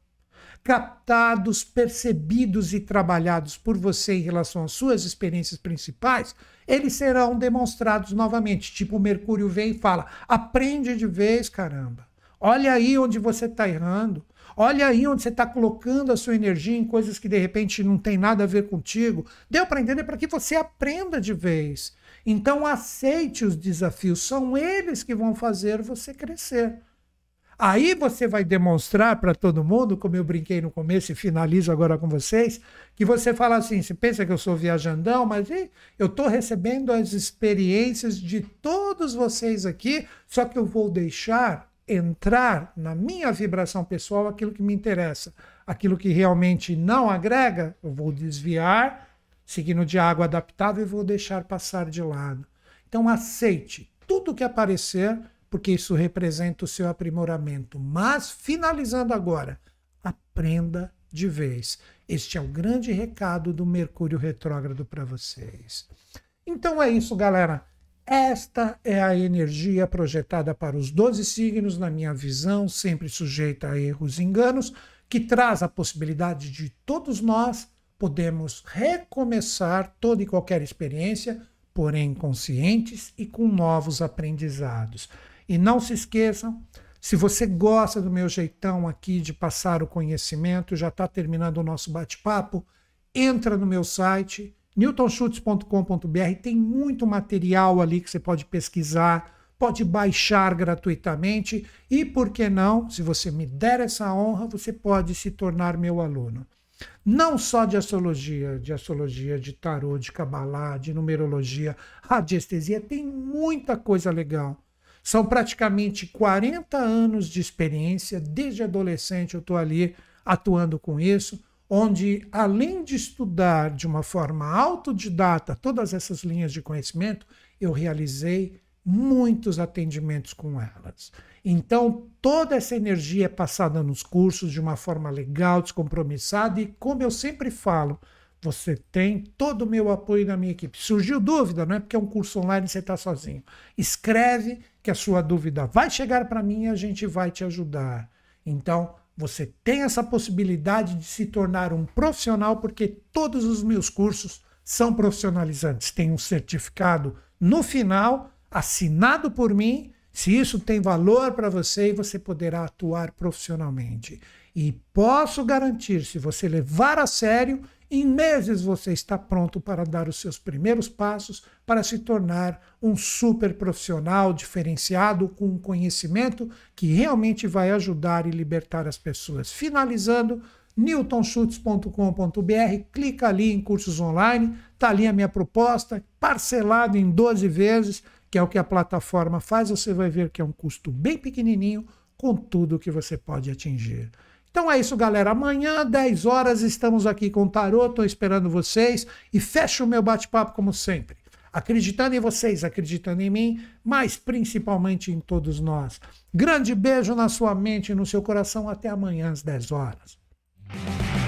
captados, percebidos e trabalhados por você em relação às suas experiências principais, eles serão demonstrados novamente. Tipo, Mercúrio vem e fala: aprende de vez, caramba. Olha aí onde você está errando. Olha aí onde você está colocando a sua energia em coisas que de repente não tem nada a ver contigo. Deu para entender para que você aprenda de vez. Então aceite os desafios, são eles que vão fazer você crescer. Aí você vai demonstrar para todo mundo, como eu brinquei no começo e finalizo agora com vocês, que você fala assim: você pensa que eu sou viajandão, mas hein, eu estou recebendo as experiências de todos vocês aqui, só que eu vou deixar entrar na minha vibração pessoal aquilo que me interessa. Aquilo que realmente não agrega, eu vou desviar, signo de água adaptável e vou deixar passar de lado. Então aceite tudo que aparecer, porque isso representa o seu aprimoramento. Mas finalizando agora, aprenda de vez. Este é o grande recado do Mercúrio retrógrado para vocês. Então é isso, galera. Esta é a energia projetada para os 12 signos, na minha visão, sempre sujeita a erros e enganos, que traz a possibilidade de todos nós podemos recomeçar toda e qualquer experiência, porém conscientes e com novos aprendizados. E não se esqueçam, se você gosta do meu jeitão aqui de passar o conhecimento, já está terminando o nosso bate-papo, entra no meu site newtonschutz.com.br tem muito material ali que você pode pesquisar, pode baixar gratuitamente e, por que não, se você me der essa honra, você pode se tornar meu aluno. Não só de astrologia, de astrologia, de tarô, de cabalá, de numerologia, radiestesia, tem muita coisa legal. São praticamente 40 anos de experiência, desde adolescente eu estou ali atuando com isso onde, além de estudar de uma forma autodidata todas essas linhas de conhecimento, eu realizei muitos atendimentos com elas. Então, toda essa energia é passada nos cursos de uma forma legal, descompromissada, e como eu sempre falo, você tem todo o meu apoio na minha equipe. Surgiu dúvida, não é porque é um curso online e você está sozinho. Escreve que a sua dúvida vai chegar para mim e a gente vai te ajudar. Então, você tem essa possibilidade de se tornar um profissional, porque todos os meus cursos são profissionalizantes. Tem um certificado no final, assinado por mim. Se isso tem valor para você, você poderá atuar profissionalmente. E posso garantir, se você levar a sério, em meses você está pronto para dar os seus primeiros passos para se tornar um super profissional diferenciado com um conhecimento que realmente vai ajudar e libertar as pessoas. Finalizando, newtonschutz.com.br, clica ali em cursos online, tá ali a minha proposta, parcelado em 12 vezes, que é o que a plataforma faz, você vai ver que é um custo bem pequenininho com tudo que você pode atingir. Então é isso, galera. Amanhã, 10 horas, estamos aqui com o Tarot. Estou esperando vocês. E fecho o meu bate-papo como sempre. Acreditando em vocês, acreditando em mim, mas principalmente em todos nós. Grande beijo na sua mente e no seu coração. Até amanhã às 10 horas.